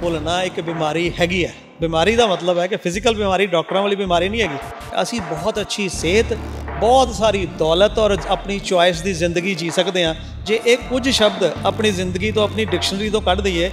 ਭੁੱਲਣਾ ਇੱਕ ਬਿਮਾਰੀ ਹੈਗੀ ਹੈ ਬਿਮਾਰੀ ਦਾ ਮਤਲਬ ਹੈ ਕਿ ਫਿਜ਼ੀਕਲ ਬਿਮਾਰੀ ਡਾਕਟਰਾਂ ਵਾਲੀ ਬਿਮਾਰੀ ਨਹੀਂ ਹੈਗੀ ਅਸੀਂ ਬਹੁਤ ਅੱਛੀ ਸਿਹਤ ਬਹੁਤ ਸਾਰੀ ਦੌਲਤ ਔਰ ਆਪਣੀ ਚੁਆਇਸ ਦੀ ਜ਼ਿੰਦਗੀ ਜੀ ਸਕਦੇ ਹਾਂ ਜੇ ਇਹ ਕੁਝ ਸ਼ਬਦ ਆਪਣੀ ਜ਼ਿੰਦਗੀ ਤੋਂ ਆਪਣੀ ਡਿਕਸ਼ਨਰੀ ਤੋਂ ਕੱਢ ਦਈਏ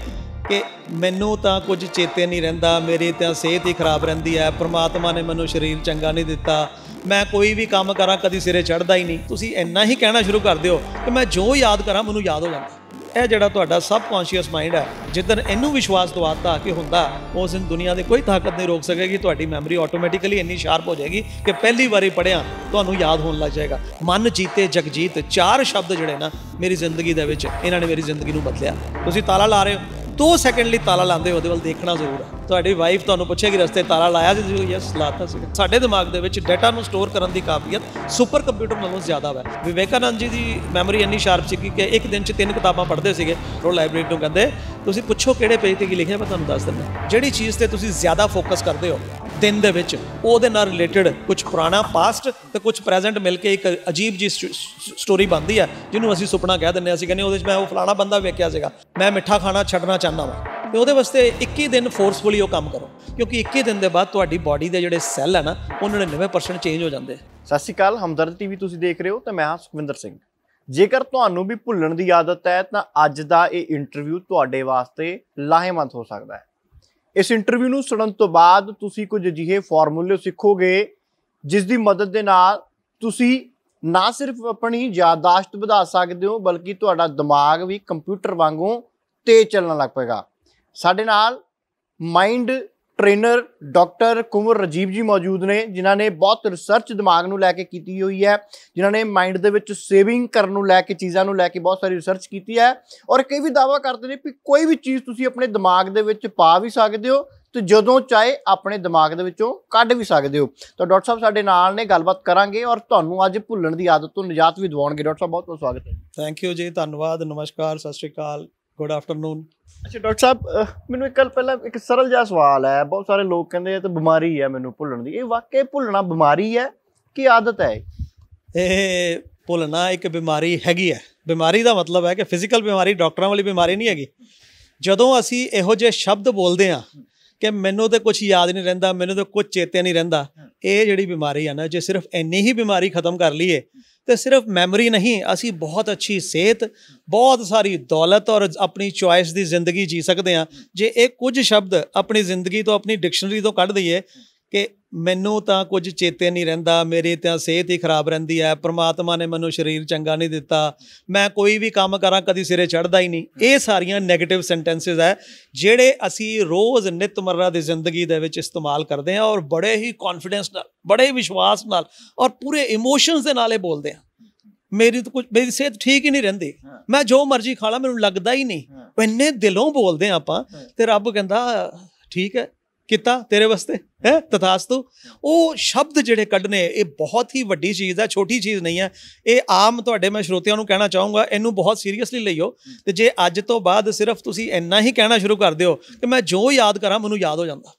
ਕਿ ਮੈਨੂੰ ਤਾਂ ਕੁਝ ਚੇਤੇ ਨਹੀਂ ਰਹਿੰਦਾ ਮੇਰੀ ਤਾਂ ਸਿਹਤ ਹੀ ਖਰਾਬ ਰਹਿੰਦੀ ਹੈ ਪ੍ਰਮਾਤਮਾ ਨੇ ਮੈਨੂੰ ਸਰੀਰ ਚੰਗਾ ਨਹੀਂ ਦਿੱਤਾ ਮੈਂ ਕੋਈ ਵੀ ਕੰਮ ਕਰਾਂ ਕਦੀ ਸਿਰੇ ਚੜਦਾ ਹੀ ਨਹੀਂ ਤੁਸੀਂ ਇੰਨਾ ਹੀ ਕਹਿਣਾ ਸ਼ੁਰੂ ਕਰ ਦਿਓ ਕਿ ਮੈਂ ਜੋ ਯਾਦ ਕਰਾਂ ਮੈਨੂੰ ਯਾਦ ਹੋ ਜਾਂਦਾ ਇਹ ਜਿਹੜਾ ਤੁਹਾਡਾ ਸਬ ਕੌਨਸ਼ੀਅਸ ਮਾਈਂਡ ਹੈ ਜਿੱਦਨ ਇਹਨੂੰ ਵਿਸ਼ਵਾਸ ਦਵਾਤਾ ਕਿ ਹੁੰਦਾ ਉਸ ਦਿਨ ਦੁਨੀਆ ਦੇ ਕੋਈ ਤਾਕਤ ਨਹੀਂ ਰੋਕ ਸਕੇਗੀ ਤੁਹਾਡੀ ਮੈਮਰੀ ਆਟੋਮੈਟਿਕਲੀ ਇੰਨੀ ਸ਼ਾਰਪ ਹੋ ਜਾਏਗੀ ਕਿ ਪਹਿਲੀ ਵਾਰੀ ਪੜਿਆ ਤੁਹਾਨੂੰ ਯਾਦ ਹੋਣ ਲੱਗ ਜਾਏਗਾ ਮਨ ਜੀਤੇ ਜਗਜੀਤ ਚਾਰ ਸ਼ਬਦ ਜਿਹੜੇ ਨਾ ਮੇਰੀ ਜ਼ਿੰਦਗੀ ਦੇ ਵਿੱਚ ਇਹਨਾਂ ਨੇ ਮੇਰੀ ਜ਼ਿੰਦਗੀ ਨੂੰ ਬਦਲਿਆ ਤੁਸੀਂ ਤਾਲਾ ਲਾ ਰਹੇ ਹੋ 2 ਸੈਕਿੰਡ ਲਈ ਤਾਲਾ ਲਾਉਂਦੇ ਉਹਦੇ ਵੱਲ ਦੇਖਣਾ ਜ਼ਰੂਰ ਹੈ ਤੁਹਾਡੀ ਵਾਈਫ ਤੁਹਾਨੂੰ ਪੁੱਛੇਗੀ ਰਸਤੇ ਤਾਲਾ ਲਾਇਆ ਸੀ ਜੀ ਯੈਸ ਲਾਤਾ ਸੀ ਸਾਡੇ ਦਿਮਾਗ ਦੇ ਵਿੱਚ ਡਾਟਾ ਨੂੰ ਸਟੋਰ ਕਰਨ ਦੀ ਕਾਬਲੀਅਤ ਸੁਪਰ ਕੰਪਿਊਟਰ ਨਾਲੋਂ ਜ਼ਿਆਦਾ ਹੈ ਵਿਵੇਕਾਨੰਦ ਜੀ ਦੀ ਮੈਮਰੀ ਇੰਨੀ ਸ਼ਾਰਪ ਸੀ ਕਿ ਇੱਕ ਦਿਨ 'ਚ ਤਿੰਨ ਕਿਤਾਬਾਂ ਪੜ੍ਹਦੇ ਸੀਗੇ ਉਹ ਲਾਇਬ੍ਰੇਰੀ ਤੋਂ ਕਹਿੰਦੇ ਤੁਸੀਂ ਪੁੱਛੋ ਕਿਹੜੇ ਪੇਜ ਤੇ ਕੀ ਲਿਖਿਆ ਮੈਂ ਤੁਹਾਨੂੰ ਦੱਸ ਦਿੰਦਾ ਜਿਹੜੀ ਚੀਜ਼ ਤੇ ਤੁਸੀਂ ਜ਼ਿਆਦਾ ਫੋਕਸ ਕਰਦੇ ਹੋ ਦਿਨ ਦੇ ਵਿੱਚ ਉਹਦੇ ਨਾਲ ਰਿਲੇਟਡ ਕੁਝ ਪੁਰਾਣਾ ਪਾਸਟ ਤੇ ਕੁਝ ਪ੍ਰੈਜ਼ੈਂਟ ਮਿਲ ਕੇ ਇੱਕ ਅਜੀਬ ਜੀ ਸਟੋਰੀ ਬਣਦੀ ਹੈ ਜਿਹਨੂੰ ਅਸੀਂ ਸੁਪਨਾ ਕਹਿ ਦਿੰਦੇ ਅਸੀਂ ਕਹਿੰਦੇ ਉਹਦੇ ਵਿੱਚ ਮੈਂ ਉਹ ਫਲਾਣਾ ਬੰਦਾ ਵੇਖਿਆ ਸੀਗਾ ਮੈਂ ਮਿੱਠਾ ਖਾਣਾ ਛੱਡਣਾ ਚਾਹੁੰਦਾ ਵਾਂ ਤੇ ਉਹਦੇ ਵਾਸਤੇ 21 ਦਿਨ ਫੋਰਸਫੁਲੀ ਉਹ ਕੰਮ ਕਰੋ ਕਿਉਂਕਿ 21 ਦਿਨ ਦੇ ਬਾਅਦ ਤੁਹਾਡੀ ਬਾਡੀ ਦੇ ਜਿਹੜੇ ਸੈੱਲ ਹਨ ਨਾ ਨੇ 90% ਚੇਂਜ ਹੋ ਜਾਂਦੇ ਸਤਿ ਸ਼੍ਰੀ ਅਕਾਲ ਹਮਦਰਦ ਟੀਵੀ ਤੁਸੀਂ ਦੇਖ ਰਹੇ ਹੋ ਤੇ ਮੈਂ ਹਾਂ ਸੁਖਵਿੰਦਰ ਸਿੰਘ ਜੇਕਰ ਤੁਹਾਨੂੰ ਵੀ ਭੁੱਲਣ ਦੀ ਆਦਤ ਹੈ ਤਾਂ ਅੱਜ ਦਾ ਇਹ ਇੰਟਰਵਿਊ ਤੁਹਾਡੇ ਵਾਸਤੇ ਲਾਹੇਵੰਦ ਹੋ ਸਕਦਾ ਹੈ ਇਸ ਇੰਟਰਵਿਊ ਨੂੰ ਸੁਣਨ ਤੋਂ ਬਾਅਦ ਤੁਸੀਂ ਕੁਝ ਅਜਿਹੇ ਫਾਰਮੂਲੇ ਸਿੱਖੋਗੇ ਜਿਸ ਦੀ ਮਦਦ ਦੇ ਨਾਲ ਤੁਸੀਂ ਨਾ ਸਿਰਫ ਆਪਣੀ ਯਾਦਦਾਸ਼ਤ ਵਧਾ ਸਕਦੇ ਹੋ ਬਲਕਿ ਤੁਹਾਡਾ ਦਿਮਾਗ ਵੀ ਕੰਪਿਊਟਰ ਵਾਂਗੂ ਤੇਜ਼ ਚੱਲਣ ਲੱਗ ਪਏਗਾ ਸਾਡੇ ਨਾਲ mind trainer doctor Kumar Rajeev ji ਮੌਜੂਦ ਨੇ ਜਿਨ੍ਹਾਂ ਨੇ ਬਹੁਤ ਰਿਸਰਚ ਦਿਮਾਗ ਨੂੰ ਲੈ ਕੇ ਕੀਤੀ ਹੋਈ ਹੈ ਜਿਨ੍ਹਾਂ ਨੇ ਮਾਈਂਡ ਦੇ ਵਿੱਚ ਸੇਵਿੰਗ ਕਰਨ ਨੂੰ ਲੈ ਕੇ ਚੀਜ਼ਾਂ ਨੂੰ ਲੈ ਕੇ ਬਹੁਤ ਸਾਰੀ ਰਿਸਰਚ ਕੀਤੀ ਹੈ ਔਰ ਕਈ ਵੀ ਦਾਵਾ ਕਰਦੇ ਨੇ ਕਿ ਕੋਈ ਵੀ ਚੀਜ਼ ਤੁਸੀਂ ਆਪਣੇ ਦਿਮਾਗ ਦੇ ਵਿੱਚ ਪਾ ਵੀ ਸਕਦੇ ਹੋ ਤੇ ਜਦੋਂ ਚਾਹੇ ਆਪਣੇ ਦਿਮਾਗ ਦੇ ਵਿੱਚੋਂ ਕੱਢ ਵੀ ਸਕਦੇ ਹੋ ਤਾਂ ਡਾਕਟਰ ਸਾਹਿਬ ਸਾਡੇ ਨਾਲ ਨੇ ਗੱਲਬਾਤ ਕਰਾਂਗੇ ਔਰ ਤੁਹਾਨੂੰ ਅੱਜ ਭੁੱਲਣ ਦੀ ਆਦਤ ਤੋਂ ਨਿਜਾਤ ਵੀ ਦਿਵਾਉਣਗੇ ਡਾਕਟਰ ਸਾਹਿਬ ਬਹੁਤ ਬਹੁਤ ਸਵਾਗਤ ਹੈ ਥੈਂਕ ਯੂ ਜੀ ਧੰਨਵਾਦ ਨਮਸਕਾਰ ਸਤਿ ਸ਼੍ਰੀ ਅਕਾਲ ਗੁੱਡ ਆਫਟਰਨੂਨ ਅੱਛਾ ਡਾਕਟਰ ਸਾਹਿਬ ਮੈਨੂੰ ਇੱਕ ਗੱਲ ਪਹਿਲਾਂ ਇੱਕ ਸਰਲ ਜਿਹਾ ਸਵਾਲ ਹੈ ਬਹੁਤ ਸਾਰੇ ਲੋਕ ਕਹਿੰਦੇ ਇਹ ਤਾਂ ਬਿਮਾਰੀ ਹੈ ਮੈਨੂੰ ਭੁੱਲਣ ਦੀ ਇਹ ਵਾਕਈ ਭੁੱਲਣਾ ਬਿਮਾਰੀ ਹੈ ਕਿ ਆਦਤ ਹੈ ਇਹ ਭੁੱਲਣਾ ਇੱਕ ਬਿਮਾਰੀ ਹੈਗੀ ਹੈ ਬਿਮਾਰੀ ਦਾ ਮਤਲਬ ਹੈ ਕਿ ਫਿਜ਼ੀਕਲ ਬਿਮਾਰੀ ਡਾਕਟਰਾਂ ਵਾਲੀ ਬਿਮਾਰੀ ਨਹੀਂ ਹੈਗੀ ਜਦੋਂ ਅਸੀਂ ਇਹੋ ਜਿਹੇ ਸ਼ਬਦ ਬੋਲਦੇ ਆ ਕਿ ਮੈਨੂੰ ਤੇ ਕੁਝ ਯਾਦ ਨਹੀਂ ਰਹਿੰਦਾ ਮੈਨੂੰ ਤੇ ਕੁਝ ਚੇਤੇ ਨਹੀਂ ਰਹਿੰਦਾ ਇਹ ਜਿਹੜੀ ਬਿਮਾਰੀ ਆ ਨਾ ਜੇ ਸਿਰਫ ਇੰਨੀ ਹੀ ਬਿਮਾਰੀ ਖਤਮ ਕਰ ਲਈਏ ਤੇ ਸਿਰਫ ਮੈਮਰੀ ਨਹੀਂ ਅਸੀਂ ਬਹੁਤ ਅੱਛੀ ਸਿਹਤ ਬਹੁਤ ਸਾਰੀ ਦੌਲਤ ਔਰ ਆਪਣੀ ਚੁਆਇਸ ਦੀ ਜ਼ਿੰਦਗੀ ਜੀ ਸਕਦੇ ਆ ਜੇ ਇਹ ਕੁਝ ਸ਼ਬਦ ਆਪਣੀ ਜ਼ਿੰਦਗੀ ਤੋਂ ਆਪਣੀ ਡਿਕਸ਼ਨਰੀ ਤੋਂ ਕੱਢ ਦਈਏ ਕਿ ਮੈਨੂੰ ਤਾਂ ਕੁਝ ਚੇਤੇ ਨਹੀਂ ਰਹਿੰਦਾ ਮੇਰੀ ਤਾਂ ਸਿਹਤ ਹੀ ਖਰਾਬ ਰਹਿੰਦੀ ਹੈ ਪ੍ਰਮਾਤਮਾ ਨੇ ਮੈਨੂੰ ਸਰੀਰ ਚੰਗਾ ਨਹੀਂ ਦਿੱਤਾ ਮੈਂ ਕੋਈ ਵੀ ਕੰਮ ਕਰਾਂ ਕਦੀ ਸਿਰੇ ਚੜਦਾ ਹੀ ਨਹੀਂ ਇਹ ਸਾਰੀਆਂ 네ਗੇਟਿਵ ਸੈਂਟੈਂਸਸ ਹੈ ਜਿਹੜੇ ਅਸੀਂ ਰੋਜ਼ ਨਿਤਮਰਰਾ ਦੀ ਜ਼ਿੰਦਗੀ ਦੇ ਵਿੱਚ ਇਸਤੇਮਾਲ ਕਰਦੇ ਹਾਂ ਔਰ ਬੜੇ ਹੀ ਕੌਨਫੀਡੈਂਸ ਨਾਲ ਬੜੇ ਵਿਸ਼ਵਾਸ ਨਾਲ ਔਰ ਪੂਰੇ ਇਮੋਸ਼ਨਸ ਦੇ ਨਾਲੇ ਬੋਲਦੇ ਹਾਂ ਮੇਰੀ ਤਾਂ ਕੁਝ ਮੇਰੀ ਸਿਹਤ ਠੀਕ ਹੀ ਨਹੀਂ ਰਹਿੰਦੀ ਮੈਂ ਜੋ ਮਰਜ਼ੀ ਖਾ ਲਾਂ ਮੈਨੂੰ ਲੱਗਦਾ ਹੀ ਨਹੀਂ ਇੰਨੇ ਦਿਲੋਂ ਬੋਲਦੇ ਆਪਾਂ ਤੇ ਰੱਬ ਕਹਿੰਦਾ ਠੀਕ ਹੈ ਕੀਤਾ ਤੇਰੇ ਵਾਸਤੇ ਹੈ ਤਥਾਸਤੂ ਉਹ ਸ਼ਬਦ ਜਿਹੜੇ ਕੱਢਨੇ ਇਹ ਬਹੁਤ ਹੀ ਵੱਡੀ ਚੀਜ਼ ਹੈ ਛੋਟੀ ਚੀਜ਼ ਨਹੀਂ ਹੈ ਇਹ ਆਮ ਤੁਹਾਡੇ ਮੈਂ ਸ਼ਰੋਤਿਆਂ ਨੂੰ ਕਹਿਣਾ ਚਾਹੂੰਗਾ ਇਹਨੂੰ ਬਹੁਤ ਸੀਰੀਅਸਲੀ ਲਈਓ ਤੇ ਜੇ ਅੱਜ ਤੋਂ ਬਾਅਦ ਸਿਰਫ ਤੁਸੀਂ ਇੰਨਾ ਹੀ ਕਹਿਣਾ ਸ਼ੁਰੂ ਕਰ ਦਿਓ ਕਿ ਮੈਂ ਜੋ ਯਾਦ ਕਰਾਂ ਮੈਨੂੰ ਯਾਦ ਹੋ ਜਾਂਦਾ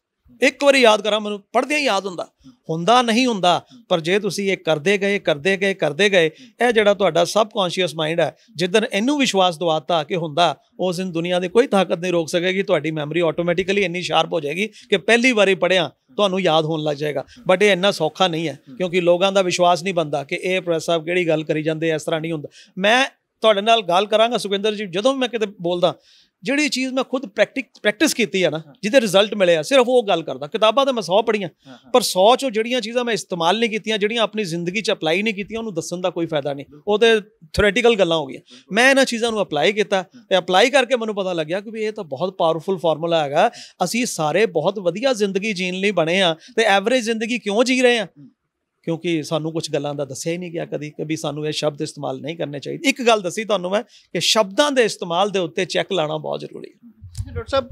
ਇੱਕ ਵਾਰੀ ਯਾਦ ਕਰਾਂ ਮੈਨੂੰ ਪੜਦਿਆਂ ਹੀ ਯਾਦ ਹੁੰਦਾ ਹੁੰਦਾ ਨਹੀਂ ਹੁੰਦਾ ਪਰ ਜੇ ਤੁਸੀਂ ਇਹ ਕਰਦੇ ਗਏ ਕਰਦੇ ਗਏ ਕਰਦੇ ਗਏ ਇਹ ਜਿਹੜਾ ਤੁਹਾਡਾ ਸਬ ਕੌਨਸ਼ੀਅਸ ਮਾਈਂਡ ਹੈ ਜਿੱਦਨ ਇਹਨੂੰ ਵਿਸ਼ਵਾਸ ਦਵਾਤਾ ਕਿ ਹੁੰਦਾ ਉਸ ਦਿਨ ਦੁਨੀਆ ਦੇ ਕੋਈ ਤਾਕਤ ਨਹੀਂ ਰੋਕ ਸਕੇਗੀ ਤੁਹਾਡੀ ਮੈਮਰੀ ਆਟੋਮੈਟਿਕਲੀ ਇੰਨੀ ਸ਼ਾਰਪ ਹੋ ਜਾਏਗੀ ਕਿ ਪਹਿਲੀ ਵਾਰੀ ਪੜਿਆ ਤੁਹਾਨੂੰ ਯਾਦ ਹੋਣ ਲੱਗ ਜਾਏਗਾ ਬਟ ਇਹ ਇੰਨਾ ਸੌਖਾ ਨਹੀਂ ਹੈ ਕਿਉਂਕਿ ਲੋਕਾਂ ਦਾ ਵਿਸ਼ਵਾਸ ਨਹੀਂ ਬੰਦਾ ਕਿ ਇਹ ਪ੍ਰੋਫੈਸਰ ਸਾਹਿਬ ਕਿਹੜੀ ਗੱਲ ਕਰੀ ਜਾਂਦੇ ਇਸ ਤਰ੍ਹਾਂ ਨਹੀਂ ਹੁੰਦਾ ਮੈਂ ਤੁਹਾਡੇ ਨਾਲ ਗੱਲ ਕਰਾਂਗਾ ਸੁਖਿੰਦਰ ਜੀ ਜਦੋਂ ਮੈਂ ਕਿਤੇ ਬੋਲਦਾ ਜਿਹੜੀ ਚੀਜ਼ ਮੈਂ ਖੁਦ ਪ੍ਰੈਕਟਿਕ ਪ੍ਰੈਕਟਿਸ ਕੀਤੀ ਆ ਨਾ ਜਿਹਦੇ ਰਿਜ਼ਲਟ ਮਿਲੇ ਆ ਸਿਰਫ ਉਹ ਗੱਲ ਕਰਦਾ ਕਿਤਾਬਾਂ ਤਾਂ ਮੈਂ 100 ਪੜੀਆਂ ਪਰ 100 ਚੋਂ ਜਿਹੜੀਆਂ ਚੀਜ਼ਾਂ ਮੈਂ ਇਸਤੇਮਾਲ ਨਹੀਂ ਕੀਤੀਆਂ ਜਿਹੜੀਆਂ ਆਪਣੀ ਜ਼ਿੰਦਗੀ 'ਚ ਅਪਲਾਈ ਨਹੀਂ ਕੀਤੀਆਂ ਉਹਨੂੰ ਦੱਸਣ ਦਾ ਕੋਈ ਫਾਇਦਾ ਨਹੀਂ ਉਹ ਤੇ ਥਿਓਰੀਟੀਕਲ ਗੱਲਾਂ ਹੋ ਗਈਆਂ ਮੈਂ ਇਹਨਾਂ ਚੀਜ਼ਾਂ ਨੂੰ ਅਪਲਾਈ ਕੀਤਾ ਤੇ ਅਪਲਾਈ ਕਰਕੇ ਮੈਨੂੰ ਪਤਾ ਲੱਗਿਆ ਕਿ ਵੀ ਇਹ ਤਾਂ ਬਹੁਤ ਪਾਵਰਫੁਲ ਫਾਰਮੂਲਾ ਹੈਗਾ ਅਸੀਂ ਸਾਰੇ ਬਹੁਤ ਵਧੀਆ ਜ਼ਿੰਦਗੀ ਜੀਣ ਲਈ ਬਣੇ ਆ ਤੇ ਐਵਰੇਜ ਜ਼ਿੰਦਗੀ ਕਿਉਂ ਜੀ ਰਹੇ ਆ ਕਿਉਂਕਿ ਸਾਨੂੰ ਕੁਝ ਗੱਲਾਂ ਦਾ ਦੱਸਿਆ ਹੀ ਨਹੀਂ ਗਿਆ ਕਦੀ ਕਿ ਵੀ ਸਾਨੂੰ ਇਹ ਸ਼ਬਦ ਇਸਤੇਮਾਲ ਨਹੀਂ ਕਰਨੇ ਚਾਹੀਦੇ ਇੱਕ ਗੱਲ ਦੱਸੀ ਤੁਹਾਨੂੰ ਮੈਂ ਕਿ ਸ਼ਬਦਾਂ ਦੇ ਇਸਤੇਮਾਲ ਦੇ ਉੱਤੇ ਚੈੱਕ ਲਾਣਾ ਬਹੁਤ ਜ਼ਰੂਰੀ ਹੈ ਡਾਕਟਰ ਸਾਹਿਬ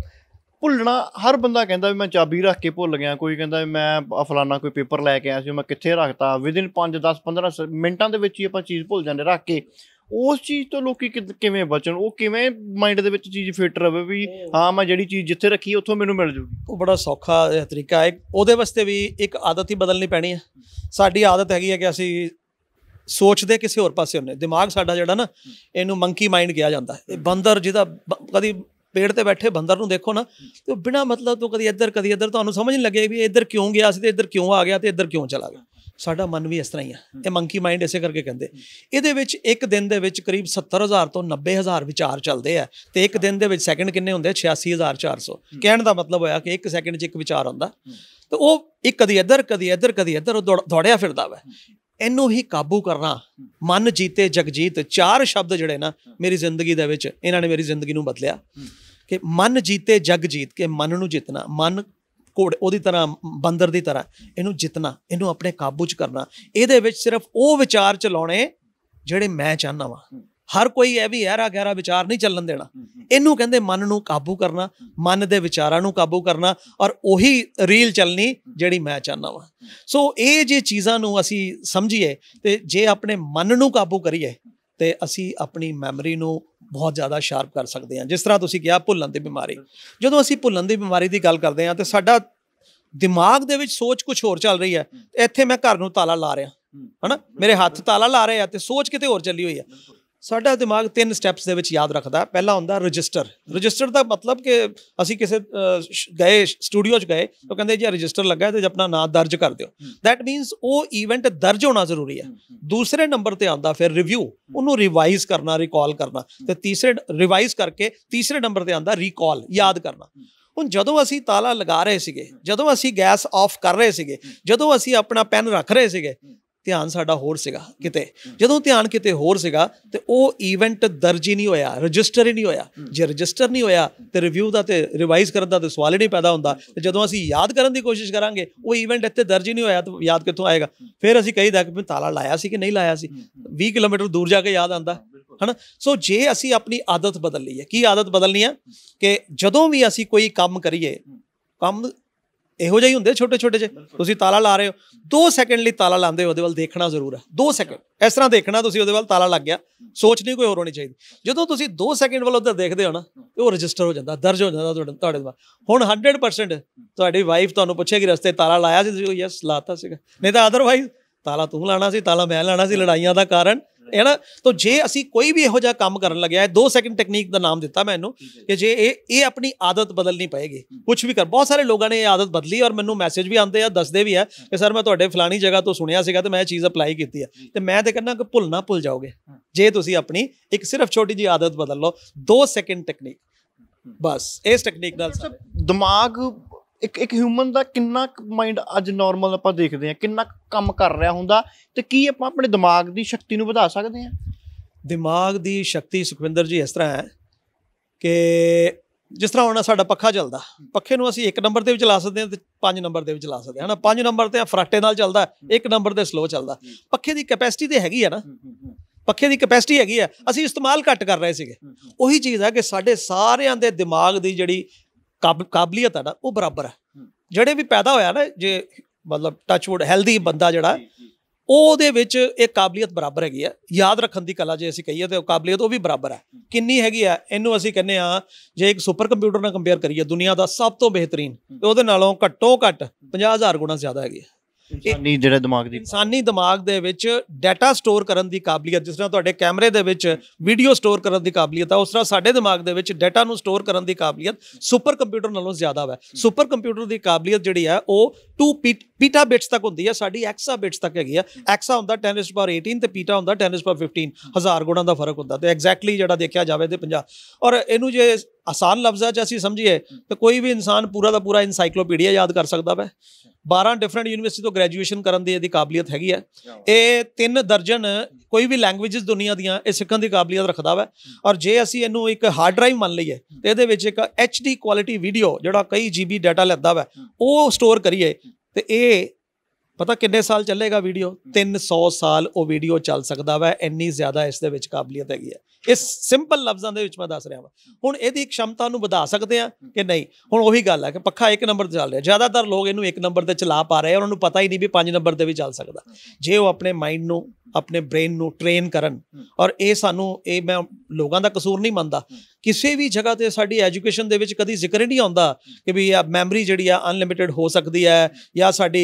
ਭੁੱਲਣਾ ਹਰ ਬੰਦਾ ਕਹਿੰਦਾ ਵੀ ਮੈਂ ਚਾਬੀ ਰੱਖ ਕੇ ਭੁੱਲ ਗਿਆ ਕੋਈ ਕਹਿੰਦਾ ਮੈਂ ਫਲਾਣਾ ਕੋਈ ਪੇਪਰ ਲੈ ਕੇ ਆਇਆ ਸੀ ਮੈਂ ਕਿੱਥੇ ਰੱਖਤਾ ਵਿਦਿਨ 5 10 15 ਮਿੰਟਾਂ ਦੇ ਵਿੱਚ ਹੀ ਆਪਾਂ ਚੀਜ਼ ਭੁੱਲ ਜਾਂਦੇ ਰੱਖ ਕੇ ਉਸ ਚੀਜ਼ ਤੋਂ ਲੋਕੀ ਕਿਵੇਂ ਬਚਣ ਉਹ ਕਿਵੇਂ ਮਾਈਂਡ ਦੇ ਵਿੱਚ ਚੀਜ਼ ਫਿੱਟ ਰਵੇ ਵੀ ਹਾਂ ਮੈਂ ਜਿਹੜੀ ਚੀਜ਼ ਜਿੱਥੇ ਰੱਖੀ ਉੱਥੋਂ ਮੈਨੂੰ ਮਿਲ ਜੂਗੀ ਉਹ ਬੜਾ ਸੌਖਾ ਤਰੀਕਾ ਹੈ ਉਹਦੇ ਵਾਸਤੇ ਵੀ ਇੱਕ ਆਦਤ ਹੀ ਬਦਲਣੀ ਪੈਣੀ ਹੈ ਸਾਡੀ ਆਦਤ ਹੈਗੀ ਹੈ ਕਿ ਅਸੀਂ ਸੋਚਦੇ ਕਿਸੇ ਹੋਰ ਪਾਸੇ ਹੁੰਨੇ ਦਿਮਾਗ ਸਾਡਾ ਜਿਹੜਾ ਨਾ ਇਹਨੂੰ ਮੰਕੀ ਮਾਈਂਡ ਕਿਹਾ ਜਾਂਦਾ ਹੈ ਇਹ ਬੰਦਰ ਜਿਹਦਾ ਕਦੀ ਪੇੜ ਤੇ ਬੈਠੇ ਬੰਦਰ ਨੂੰ ਦੇਖੋ ਨਾ ਤੇ ਬਿਨਾ ਮਤਲਬ ਤੋਂ ਕਦੀ ਇੱਧਰ ਕਦੀ ਇੱਧਰ ਤੁਹਾਨੂੰ ਸਮਝ ਨਹੀਂ ਲੱਗੇ ਵੀ ਇੱਧਰ ਕਿਉਂ ਗਿਆ ਸੀ ਤੇ ਇੱਧਰ ਕਿਉਂ ਆ ਗਿਆ ਤੇ ਇੱਧਰ ਕਿਉਂ ਚਲਾ ਗਿਆ ਸਾਡਾ ਮਨ ਵੀ ਇਸ ਤਰ੍ਹਾਂ ਹੀ ਆ ਇਹ ਮੰਕੀ ਮਾਈਂਡ ਐਸੇ ਕਰਕੇ ਕਹਿੰਦੇ ਇਹਦੇ ਵਿੱਚ ਇੱਕ ਦਿਨ ਦੇ ਵਿੱਚ ਕਰੀਬ 70000 ਤੋਂ 90000 ਵਿਚਾਰ ਚੱਲਦੇ ਆ ਤੇ ਇੱਕ ਦਿਨ ਦੇ ਵਿੱਚ ਸੈਕਿੰਡ ਕਿੰਨੇ ਹੁੰਦੇ 86400 ਕਹਿਣ ਦਾ ਮਤਲਬ ਹੋਇਆ ਕਿ ਇੱਕ ਸੈਕਿੰਡ 'ਚ ਇੱਕ ਵਿਚਾਰ ਆਉਂਦਾ ਤੇ ਉਹ ਇੱਕ ਕਦੀ ਇੱਧਰ ਕਦੀ ਇੱਧਰ ਕਦੀ ਇੱਧਰ ਦੌੜਿਆ ਫਿਰਦਾ ਵਾ ਇਹਨੂੰ ਹੀ ਕਾਬੂ ਕਰਨਾ ਮਨ ਜੀਤੇ ਜਗਜੀਤ ਚਾਰ ਸ਼ਬਦ ਜਿਹੜੇ ਨਾ ਮੇਰੀ ਜ਼ਿੰਦਗੀ ਦੇ ਵਿੱਚ ਇਹਨਾਂ ਨੇ ਮੇਰੀ ਜ਼ਿੰਦਗੀ ਨੂੰ ਬਦਲਿਆ ਕਿ ਮਨ ਜੀਤੇ ਜਗ ਜੀਤ ਕੇ ਮਨ ਨੂੰ ਜਿੱਤਣਾ ਮਨ ਘੋੜ ਉਹਦੀ ਤਰ੍ਹਾਂ ਬੰਦਰ ਦੀ ਤਰ੍ਹਾਂ ਇਹਨੂੰ ਜਿੱਤਣਾ ਇਹਨੂੰ ਆਪਣੇ ਕਾਬੂ 'ਚ ਕਰਨਾ ਇਹਦੇ ਵਿੱਚ ਸਿਰਫ ਉਹ ਵਿਚਾਰ ਚਲਾਉਣੇ ਜਿਹੜੇ ਮੈਂ ਚਾਹਨਾ ਵਾਂ ਹਰ ਕੋਈ ਇਹ ਵੀ ਐਰਾ ਗੈਰਾ ਵਿਚਾਰ ਨਹੀਂ ਚੱਲਣ ਦੇਣਾ ਇਹਨੂੰ ਕਹਿੰਦੇ ਮਨ ਨੂੰ ਕਾਬੂ ਕਰਨਾ ਮਨ ਦੇ ਵਿਚਾਰਾਂ ਨੂੰ ਕਾਬੂ ਕਰਨਾ ਔਰ ਉਹੀ ਰੀਲ ਚੱਲਣੀ ਜਿਹੜੀ ਮੈਂ ਚਾਹਨਾ ਵਾਂ ਸੋ ਇਹ ਜੇ ਚੀਜ਼ਾਂ ਨੂੰ ਅਸੀਂ ਸਮਝੀਏ ਤੇ ਜੇ ਆਪਣੇ ਮਨ ਨੂੰ ਕਾਬੂ ਕਰੀਏ ਤੇ ਅਸੀਂ ਆਪਣੀ ਮੈਮਰੀ ਨੂੰ ਬਹੁਤ ਜ਼ਿਆਦਾ ਸ਼ਾਰਪ ਕਰ ਸਕਦੇ ਹਾਂ ਜਿਸ ਤਰ੍ਹਾਂ ਤੁਸੀਂ ਕਿਹਾ ਭੁੱਲਣ ਦੀ ਬਿਮਾਰੀ ਜਦੋਂ ਅਸੀਂ ਭੁੱਲਣ ਦੀ ਬਿਮਾਰੀ ਦੀ ਗੱਲ ਕਰਦੇ ਹਾਂ ਤੇ ਸਾਡਾ ਦਿਮਾਗ ਦੇ ਵਿੱਚ ਸੋਚ ਕੁਝ ਹੋਰ ਚੱਲ ਰਹੀ ਹੈ ਇੱਥੇ ਮੈਂ ਘਰ ਨੂੰ ਤਾਲਾ ਲਾ ਰਿਹਾ ਹਣਾ ਮੇਰੇ ਹੱਥ ਤਾਲਾ ਲਾ ਰਹੇ ਆ ਤੇ ਸੋਚ ਕਿਤੇ ਹੋਰ ਚੱਲੀ ਹੋਈ ਆ ਸਾਡਾ ਦਿਮਾਗ ਤਿੰਨ ਸਟੈਪਸ ਦੇ ਵਿੱਚ ਯਾਦ ਰੱਖਦਾ ਪਹਿਲਾ ਹੁੰਦਾ ਰਜਿਸਟਰ ਰਜਿਸਟਰ ਦਾ ਮਤਲਬ ਕਿ ਅਸੀਂ ਕਿਸੇ ਗਏ ਸਟੂਡੀਓ 'ਚ ਗਏ ਉਹ ਕਹਿੰਦੇ ਜੀ ਰਜਿਸਟਰ ਲੱਗਾ ਤੇ ਆਪਣਾ ਨਾਮ ਦਰਜ ਕਰ ਦਿਓ ਥੈਟ ਮੀਨਸ ਉਹ ਇਵੈਂਟ ਦਰਜ ਹੋਣਾ ਜ਼ਰੂਰੀ ਹੈ ਦੂਸਰੇ ਨੰਬਰ ਤੇ ਆਉਂਦਾ ਫਿਰ ਰਿਵਿਊ ਉਹਨੂੰ ਰਿਵਾਈਜ਼ ਕਰਨਾ ਰਿਕਾਲ ਕਰਨਾ ਤੇ ਤੀਸਰੇ ਰਿਵਾਈਜ਼ ਕਰਕੇ ਤੀਸਰੇ ਨੰਬਰ ਤੇ ਆਉਂਦਾ ਰੀਕਾਲ ਯਾਦ ਕਰਨਾ ਹੁਣ ਜਦੋਂ ਅਸੀਂ ਤਾਲਾ ਲਗਾ ਰਹੇ ਸੀਗੇ ਜਦੋਂ ਅਸੀਂ ਗੈਸ ਆਫ ਕਰ ਰਹੇ ਸੀਗੇ ਜਦੋਂ ਅਸੀਂ ਆਪਣਾ ਪੈਨ ਰੱਖ ਰਹੇ ਸੀਗੇ ਧਿਆਨ ਸਾਡਾ ਹੋਰ ਸੀਗਾ ਕਿਤੇ ਜਦੋਂ ਧਿਆਨ ਕਿਤੇ ਹੋਰ ਸੀਗਾ ਤੇ ਉਹ ਇਵੈਂਟ ਦਰਜ ਹੀ ਨਹੀਂ ਹੋਇਆ ਰਜਿਸਟਰ ਹੀ ਨਹੀਂ ਹੋਇਆ ਜੇ ਰਜਿਸਟਰ ਨਹੀਂ ਹੋਇਆ ਤੇ ਰਿਵਿਊ ਦਾ ਤੇ ਰਿਵਾਈਜ਼ ਕਰਨ ਦਾ ਤੇ ਸਵਾਲ ਹੀ ਨਹੀਂ ਪੈਦਾ ਹੁੰਦਾ ਤੇ ਜਦੋਂ ਅਸੀਂ ਯਾਦ ਕਰਨ ਦੀ ਕੋਸ਼ਿਸ਼ ਕਰਾਂਗੇ ਉਹ ਇਵੈਂਟ ਇੱਥੇ ਦਰਜ ਹੀ ਨਹੀਂ ਹੋਇਆ ਤਾਂ ਯਾਦ ਕਿੱਥੋਂ ਆਏਗਾ ਫਿਰ ਅਸੀਂ ਕਹੀਦਾ ਕਿ ਮੈਂ ਤਾਲਾ ਲਾਇਆ ਸੀ ਕਿ ਨਹੀਂ ਲਾਇਆ ਸੀ 20 ਕਿਲੋਮੀਟਰ ਦੂਰ ਜਾ ਕੇ ਯਾਦ ਆਂਦਾ ਹਨਾ ਸੋ ਜੇ ਅਸੀਂ ਆਪਣੀ ਆਦਤ ਬਦਲ ਲਈਏ ਕੀ ਆਦਤ ਬਦਲਣੀ ਹੈ ਕਿ ਜਦੋਂ ਵੀ ਅਸੀਂ ਕੋਈ ਕੰਮ ਕਰੀਏ ਕੰਮ ਇਹੋ ਜਿਹੇ ਹੁੰਦੇ ਛੋਟੇ ਛੋਟੇ ਜੇ ਤੁਸੀਂ ਤਾਲਾ ਲਾ ਰਹੇ ਹੋ 2 ਸੈਕਿੰਡ ਲਈ ਤਾਲਾ ਲਾਉਂਦੇ ਹੋ ਉਹਦੇ ਵੱਲ ਦੇਖਣਾ ਜ਼ਰੂਰ ਹੈ 2 ਸੈਕਿੰਡ ਇਸ ਤਰ੍ਹਾਂ ਦੇਖਣਾ ਤੁਸੀਂ ਉਹਦੇ ਵੱਲ ਤਾਲਾ ਲੱਗ ਗਿਆ ਸੋਚ ਨਹੀਂ ਕੋਈ ਹੋਰ ਹੋਣੀ ਚਾਹੀਦੀ ਜਦੋਂ ਤੁਸੀਂ 2 ਸੈਕਿੰਡ ਵੱਲ ਉਧਰ ਦੇਖਦੇ ਹੋ ਨਾ ਉਹ ਰਜਿਸਟਰ ਹੋ ਜਾਂਦਾ ਦਰਜ ਹੋ ਜਾਂਦਾ ਤੁਹਾਡੇ ਤੁਹਾਡੇ ਦਿਮਾਗ ਹੁਣ 100% ਤੁਹਾਡੀ ਵਾਈਫ ਤੁਹਾਨੂੰ ਪੁੱਛੇਗੀ ਰਸਤੇ ਤਾਲਾ ਲਾਇਆ ਸੀ ਤੁਸੀਂ ਯੈਸ oh, ਲਾਤਾ ਸੀਗਾ ਨਹੀਂ ਤਾਂ ਆਦਰਵਾਈਜ਼ ਤਾਲਾ ਤੂੰ ਲਾਣਾ ਸੀ ਤਾਲਾ ਮੈਂ ਲਾਣਾ ਸੀ ਲੜਾਈਆਂ ਦਾ ਕਾਰਨ ਹੈ ਨਾ ਤਾਂ ਜੇ ਅਸੀਂ ਕੋਈ ਵੀ ਇਹੋ ਜਿਹਾ ਕੰਮ ਕਰਨ ਲੱਗਿਆ ਦੋ 2 ਸੈਕਿੰਡ ਟੈਕਨੀਕ ਦਾ ਨਾਮ ਦਿੱਤਾ ਮੈਂ ਇਹਨੂੰ ਕਿ ਜੇ ਇਹ ਇਹ ਆਪਣੀ ਆਦਤ ਬਦਲਣੀ ਪਏਗੀ ਕੁਝ ਵੀ ਕਰ ਬਹੁਤ ਸਾਰੇ ਲੋਕਾਂ ਨੇ ਇਹ ਆਦਤ ਬਦਲੀ ਔਰ ਮੈਨੂੰ ਮੈਸੇਜ ਵੀ ਆਉਂਦੇ ਆ ਦੱਸਦੇ ਵੀ ਆ ਕਿ ਸਰ ਮੈਂ ਤੁਹਾਡੇ ਫਲਾਣੀ ਜਗ੍ਹਾ ਤੋਂ ਸੁਣਿਆ ਸੀਗਾ ਤੇ ਮੈਂ ਇਹ ਚੀਜ਼ ਅਪਲਾਈ ਕੀਤੀ ਆ ਤੇ ਮੈਂ ਤੇ ਕਹਿੰਦਾ ਕਿ ਭੁੱਲਣਾ ਭੁੱਲ ਜਾਓਗੇ ਜੇ ਤੁਸੀਂ ਆਪਣੀ ਇੱਕ ਸਿਰਫ ਛੋਟੀ ਜੀ ਆਦਤ ਬਦਲ ਲਓ 2 ਸੈਕਿੰਡ ਟੈਕਨੀਕ ਬਸ ਇਸ ਟੈਕਨੀਕ ਨਾਲ ਦਿਮਾਗ ਇੱਕ ਇੱਕ ਹਿਊਮਨ ਦਾ ਕਿੰਨਾ ਮਾਈਂਡ ਅੱਜ ਨਾਰਮਲ ਆਪਾਂ ਦੇਖਦੇ ਆ ਕਿੰਨਾ ਕੰਮ ਕਰ ਰਿਹਾ ਹੁੰਦਾ ਤੇ ਕੀ ਆਪਾਂ ਆਪਣੇ ਦਿਮਾਗ ਦੀ ਸ਼ਕਤੀ ਨੂੰ ਵਧਾ ਸਕਦੇ ਆ ਦਿਮਾਗ ਦੀ ਸ਼ਕਤੀ ਸੁਖਵਿੰਦਰ ਜੀ ਇਸ ਤਰ੍ਹਾਂ ਹੈ ਕਿ ਜਿਸ ਤਰ੍ਹਾਂ ਹੁਣ ਸਾਡਾ ਪੱਖਾ ਚੱਲਦਾ ਪੱਖੇ ਨੂੰ ਅਸੀਂ 1 ਨੰਬਰ ਦੇ ਵਿੱਚ ਲਾ ਸਕਦੇ ਹਾਂ ਤੇ 5 ਨੰਬਰ ਦੇ ਵਿੱਚ ਲਾ ਸਕਦੇ ਹਾਂ ਹਨਾ 5 ਨੰਬਰ ਤੇ ਫਰਾਟੇ ਨਾਲ ਚੱਲਦਾ 1 ਨੰਬਰ ਤੇ ਸਲੋ ਚੱਲਦਾ ਪੱਖੇ ਦੀ ਕੈਪੈਸਿਟੀ ਤੇ ਹੈਗੀ ਆ ਨਾ ਪੱਖੇ ਦੀ ਕੈਪੈਸਿਟੀ ਹੈਗੀ ਆ ਅਸੀਂ ਇਸਤੇਮਾਲ ਘੱਟ ਕਰ ਰਹੇ ਸੀਗੇ ਉਹੀ ਚੀਜ਼ ਆ ਕਿ ਸਾਡੇ ਸਾਰਿਆਂ ਦੇ ਦਿਮਾਗ ਦੀ ਜਿਹੜੀ ਕਾਬਲੀਅਤ ਹੈ ਨਾ ਉਹ ਬਰਾਬਰ ਹੈ ਜਿਹੜੇ ਵੀ ਪੈਦਾ ਹੋਇਆ ਨਾ ਜੇ ਮਤਲਬ ਟੱਚਵੁੱਡ ਹੈਲਦੀ ਬੰਦਾ ਜਿਹੜਾ ਉਹਦੇ ਵਿੱਚ ਇਹ ਕਾਬਲੀਅਤ ਬਰਾਬਰ ਹੈਗੀ ਆ ਯਾਦ ਰੱਖਣ ਦੀ ਕਲਾ ਜੇ ਅਸੀਂ ਕਹੀਏ ਤੇ ਉਹ ਕਾਬਲੀਅਤ ਉਹ ਵੀ ਬਰਾਬਰ ਹੈ ਕਿੰਨੀ ਹੈਗੀ ਆ ਇਹਨੂੰ ਅਸੀਂ ਕਹਿੰਦੇ ਆ ਜੇ ਇੱਕ ਸੁਪਰ ਕੰਪਿਊਟਰ ਨਾਲ ਕੰਪੇਅਰ ਕਰੀਏ ਦੁਨੀਆ ਦਾ ਸਭ ਤੋਂ ਬਿਹਤਰੀਨ ਤੇ ਉਹਦੇ ਨਾਲੋਂ ਘੱਟੋ ਘੱਟ 50000 ਗੁਣਾ ਜ਼ਿਆਦਾ ਹੈਗੀ ਆ ਇਨਸਾਨੀ ਜਿਹੜਾ ਦਿਮਾਗ ਦੀ ਇਨਸਾਨੀ ਦਿਮਾਗ ਦੇ ਵਿੱਚ ਡਾਟਾ ਸਟੋਰ ਕਰਨ ਦੀ ਕਾਬਲੀਅਤ ਜਿਸ ਤਰ੍ਹਾਂ ਤੁਹਾਡੇ ਕੈਮਰੇ ਦੇ ਵਿੱਚ ਵੀਡੀਓ ਸਟੋਰ ਕਰਨ ਦੀ ਕਾਬਲੀਅਤ ਆ ਉਸ ਤਰ੍ਹਾਂ ਸਾਡੇ ਦਿਮਾਗ ਦੇ ਵਿੱਚ ਡਾਟਾ ਨੂੰ ਸਟੋਰ ਕਰਨ ਦੀ ਕਾਬਲੀਅਤ ਸੁਪਰ ਕੰਪਿਊਟਰ ਨਾਲੋਂ ਜ਼ਿਆਦਾ ਹੈ ਸੁਪਰ ਕੰਪਿਊਟਰ ਦੀ ਕਾਬਲੀਅਤ ਜਿਹੜੀ ਹੈ ਉਹ 2 ਪੀਟਾ ਬਿਟਸ ਤੱਕ ਹੁੰਦੀ ਹੈ ਸਾਡੀ ਐਕਸਾ ਬਿਟਸ ਤੱਕ ਹੈਗੀ ਆ ਐਕਸਾ ਹੁੰਦਾ 10 ਪਾਵਰ 18 ਤੇ ਪੀਟਾ ਹੁੰਦਾ 10 15 ਹਜ਼ਾਰ ਗੁਣਾ ਦਾ ਫਰਕ ਹੁੰਦਾ ਤੇ ਐਗਜ਼ੈਕਟਲੀ ਜਿਹੜਾ ਦੇਖਿਆ ਜਾਵੇ ਤੇ 50 ਔਰ ਇਹਨੂੰ ਜੇ ਆਸਾਨ ਲਫ਼ਜ਼ਾਂ 'ਚ ਅਸੀਂ ਸਮਝੀਏ ਤਾਂ ਕੋਈ ਵੀ ਇਨਸਾਨ ਪੂਰਾ ਦਾ ਪੂਰਾ ਐਨਸਾਈਕਲੋਪੀਡੀਆ ਯਾਦ ਕਰ ਸਕਦਾ ਵੈ 12 ਡਿਫਰੈਂਟ ਯੂਨੀਵਰਸਿਟੀ ਤੋਂ ਗ੍ਰੈਜੂਏਸ਼ਨ ਕਰਨ ਦੀ ਇਹਦੀ ਕਾਬਲੀਅਤ ਹੈਗੀ ਹੈ ਇਹ ਤਿੰਨ ਦਰਜਨ ਕੋਈ ਵੀ ਲੈਂਗੁਏਜਸ ਦੁਨੀਆ ਦੀਆਂ ਇਹ ਸਿੱਖਣ ਦੀ ਕਾਬਲੀਅਤ ਰੱਖਦਾ ਵਾ ਔਰ ਜੇ ਅਸੀਂ ਇਹਨੂੰ ਇੱਕ ਹਾਰਡ ਡਰਾਈਵ ਮੰਨ ਲਈਏ ਤੇ ਇਹਦੇ ਵਿੱਚ ਇੱਕ ਐਚਡੀ ਕੁਆਲਿਟੀ ਵੀਡੀਓ ਜਿਹੜਾ ਕਈ ਜੀਬੀ ਡਾਟਾ ਲੈਂਦਾ ਵਾ ਉਹ ਸਟੋਰ ਕਰੀਏ ਤੇ ਇਹ ਪਤਾ ਕਿੰਨੇ ਸਾਲ ਚੱਲੇਗਾ ਵੀਡੀਓ 300 ਸਾਲ ਉਹ ਵੀਡੀਓ ਚੱਲ ਸਕਦਾ ਵਾ ਇੰਨੀ ਜ਼ਿਆਦਾ ਇਸ ਦੇ ਵਿੱਚ ਕਾਬਲੀਅਤ ਹੈਗੀ ਹੈ ਇਸ ਸਿੰਪਲ ਲਫ਼ਜ਼ਾਂ ਦੇ ਵਿੱਚ ਮੈਂ ਦੱਸ ਰਿਹਾ ਹਾਂ ਹੁਣ ਇਹਦੀ ਸ਼ਮਤਾ ਨੂੰ ਵਧਾ ਸਕਦੇ ਆ ਕਿ ਨਹੀਂ ਹੁਣ ਉਹੀ ਗੱਲ ਹੈ ਕਿ ਪੱਖਾ ਇੱਕ ਨੰਬਰ ਤੇ ਚੱਲ ਰਿਹਾ ਜ਼ਿਆਦਾਤਰ ਲੋਕ ਇਹਨੂੰ ਇੱਕ ਨੰਬਰ ਤੇ ਚਲਾ ਪਾ ਰਹੇ ਆ ਉਹਨਾਂ ਨੂੰ ਪਤਾ ਹੀ ਨਹੀਂ ਵੀ ਪੰਜ ਨੰਬਰ ਤੇ ਵੀ ਚੱਲ ਸਕਦਾ ਜੇ ਉਹ ਆਪਣੇ ਮਾਈਂਡ ਨੂੰ ਆਪਣੇ ਬ੍ਰੇਨ ਨੂੰ ਟ੍ਰੇਨ ਕਰਨ ਔਰ ਇਹ ਸਾਨੂੰ ਇਹ ਮੈਂ ਲੋਕਾਂ ਦਾ ਕਸੂਰ ਨਹੀਂ ਮੰਨਦਾ ਕਿਸੇ ਵੀ ਜਗ੍ਹਾ ਤੇ ਸਾਡੀ ਐਜੂਕੇਸ਼ਨ ਦੇ ਵਿੱਚ ਕਦੀ ਜ਼ਿਕਰ ਹੀ ਨਹੀਂ ਆਉਂਦਾ ਕਿ ਵੀ ਆ ਮੈਮਰੀ ਜਿਹੜੀ ਆ ਅਨਲਿਮਿਟਿਡ ਹੋ ਸਕਦੀ ਹੈ ਜਾਂ ਸਾਡੀ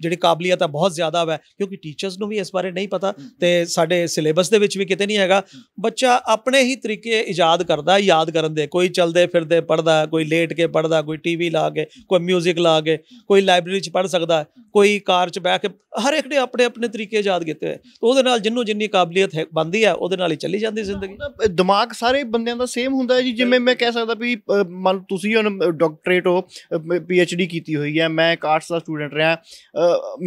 ਜਿਹੜੀ ਕਾਬਲੀਅਤ ਆ ਬਹੁਤ ਜ਼ਿਆਦਾ ਹੈ ਕਿਉਂਕਿ ਟੀਚਰਸ ਨੂੰ ਵੀ ਇਸ ਬਾਰੇ ਨਹੀਂ ਪਤਾ ਤੇ ਸਾਡੇ ਸਿਲੇਬਸ ਦੇ ਵਿੱਚ ਵੀ ਕਿਤੇ ਨਹੀਂ ਹੈਗਾ ਬੱਚਾ ਆਪਣੇ ਹੀ ਤਰੀਕੇ ਇਜਾਦ ਕਰਦਾ ਯਾਦ ਕਰਨ ਦੇ ਕੋਈ ਚਲਦੇ ਫਿਰਦੇ ਪੜਦਾ ਕੋਈ ਲੇਟ ਕੇ ਪੜਦਾ ਕੋਈ ਟੀਵੀ ਲਾ ਕੇ ਕੋਈ 뮤직 ਲਾ ਕੇ ਕੋਈ ਲਾਇਬ੍ਰੇਰੀ 'ਚ ਪੜ ਸਕਦਾ ਕੋਈ ਕਾਰ 'ਚ ਬੈਠ ਕੇ ਹਰ ਇੱਕ ਨੇ ਆਪਣੇ ਆਪਣੇ ਤਰੀਕੇ ਇਜਾਦ ਕੀਤੇ ਹੋਏ ਉਹਦੇ ਨਾਲ ਜਿੰਨੂੰ ਜਿੰਨੀ ਕਾਬਲੀਅਤ ਹੈ ਬੰਦੀ ਹੈ ਉਹਦੇ ਨਾਲ ਹੀ ਚੱਲੀ ਜਾਂਦੀ ਜ਼ਿੰਦਗੀ ਦਿਮਾਗ ਸਾਰੇ ਬੰਦਿਆਂ ਦਾ ਸੇਮ ਹੁੰਦਾ ਜੀ ਜਿਵੇਂ ਮੈਂ ਕਹਿ ਸਕਦਾ ਵੀ ਮੰਨ ਲਓ ਤੁਸੀਂ ਹੁਣ ਡਾਕਟਰੇਟ ਹੋ ਪੀ ਐਚ ਡੀ ਕੀਤੀ ਹੋਈ ਹੈ ਮੈਂ ਇੱਕ ਆਰਟਸ ਦਾ ਸਟੂਡੈਂਟ ਰਿਹਾ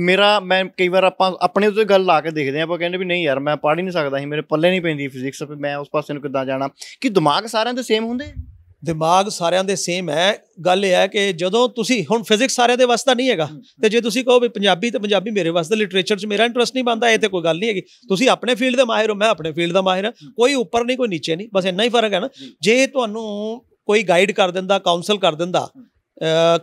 ਮੇਰਾ ਮੈਂ ਕਈ ਵਾਰ ਆਪਾਂ ਆਪਣੇ ਉੱਤੇ ਗੱਲ ਲਾ ਕੇ ਦੇਖਦੇ ਆਪਾਂ ਕਹਿੰਦੇ ਵੀ ਨਹੀਂ ਯਾਰ ਮੈਂ ਪੜ੍ਹ ਹੀ ਨਹੀਂ ਸਕਦਾ ਸੀ ਮੇਰੇ ਪੱਲੇ ਨਹੀਂ ਪੈਂਦੀ ਫਿਜ਼ਿਕਸ ਮੈਂ ਉਸ ਪਾਸੇ ਨੂੰ ਕਿੱਦਾਂ ਜਾਣਾ ਕਿ ਦਿਮਾਗ ਸਾਰਿਆਂ ਦੇ ਸੇਮ ਹੁੰਦੇ ਦਿਮਾਗ ਸਾਰਿਆਂ ਦੇ ਸੇਮ ਹੈ ਗੱਲ ਇਹ ਹੈ ਕਿ ਜਦੋਂ ਤੁਸੀਂ ਹੁਣ ਫਿਜ਼ਿਕਸ ਸਾਰਿਆਂ ਦੇ ਤਾਂ ਨਹੀਂ ਹੈਗਾ ਤੇ ਜੇ ਤੁਸੀਂ ਕਹੋ ਵੀ ਪੰਜਾਬੀ ਤੇ ਪੰਜਾਬੀ ਮੇਰੇ ਵਾਸਤੇ ਲਿਟਰੇਚਰ 'ਚ ਮੇਰਾ ਇੰਟਰਸਟ ਨਹੀਂ ਬੰਦਾ ਇਹ ਤੇ ਕੋਈ ਗੱਲ ਨਹੀਂ ਹੈਗੀ ਤੁਸੀਂ ਆਪਣੇ ਫੀਲਡ ਦੇ ਮਾਹਿਰ ਹੋ ਮੈਂ ਆਪਣੇ ਫੀਲਡ ਦਾ ਮਾਹਿਰ ਹਾਂ ਕੋਈ ਉੱਪਰ ਨਹੀਂ ਕੋਈ ਨੀਚੇ ਨਹੀਂ ਬਸ ਇੰਨਾ ਹੀ ਫਰਕ ਹੈ ਨਾ ਜੇ ਤੁਹਾਨੂੰ ਕੋਈ ਗਾਈਡ ਕਰ ਦਿੰਦਾ ਕਾਉਂਸਲ ਕਰ ਦਿੰਦਾ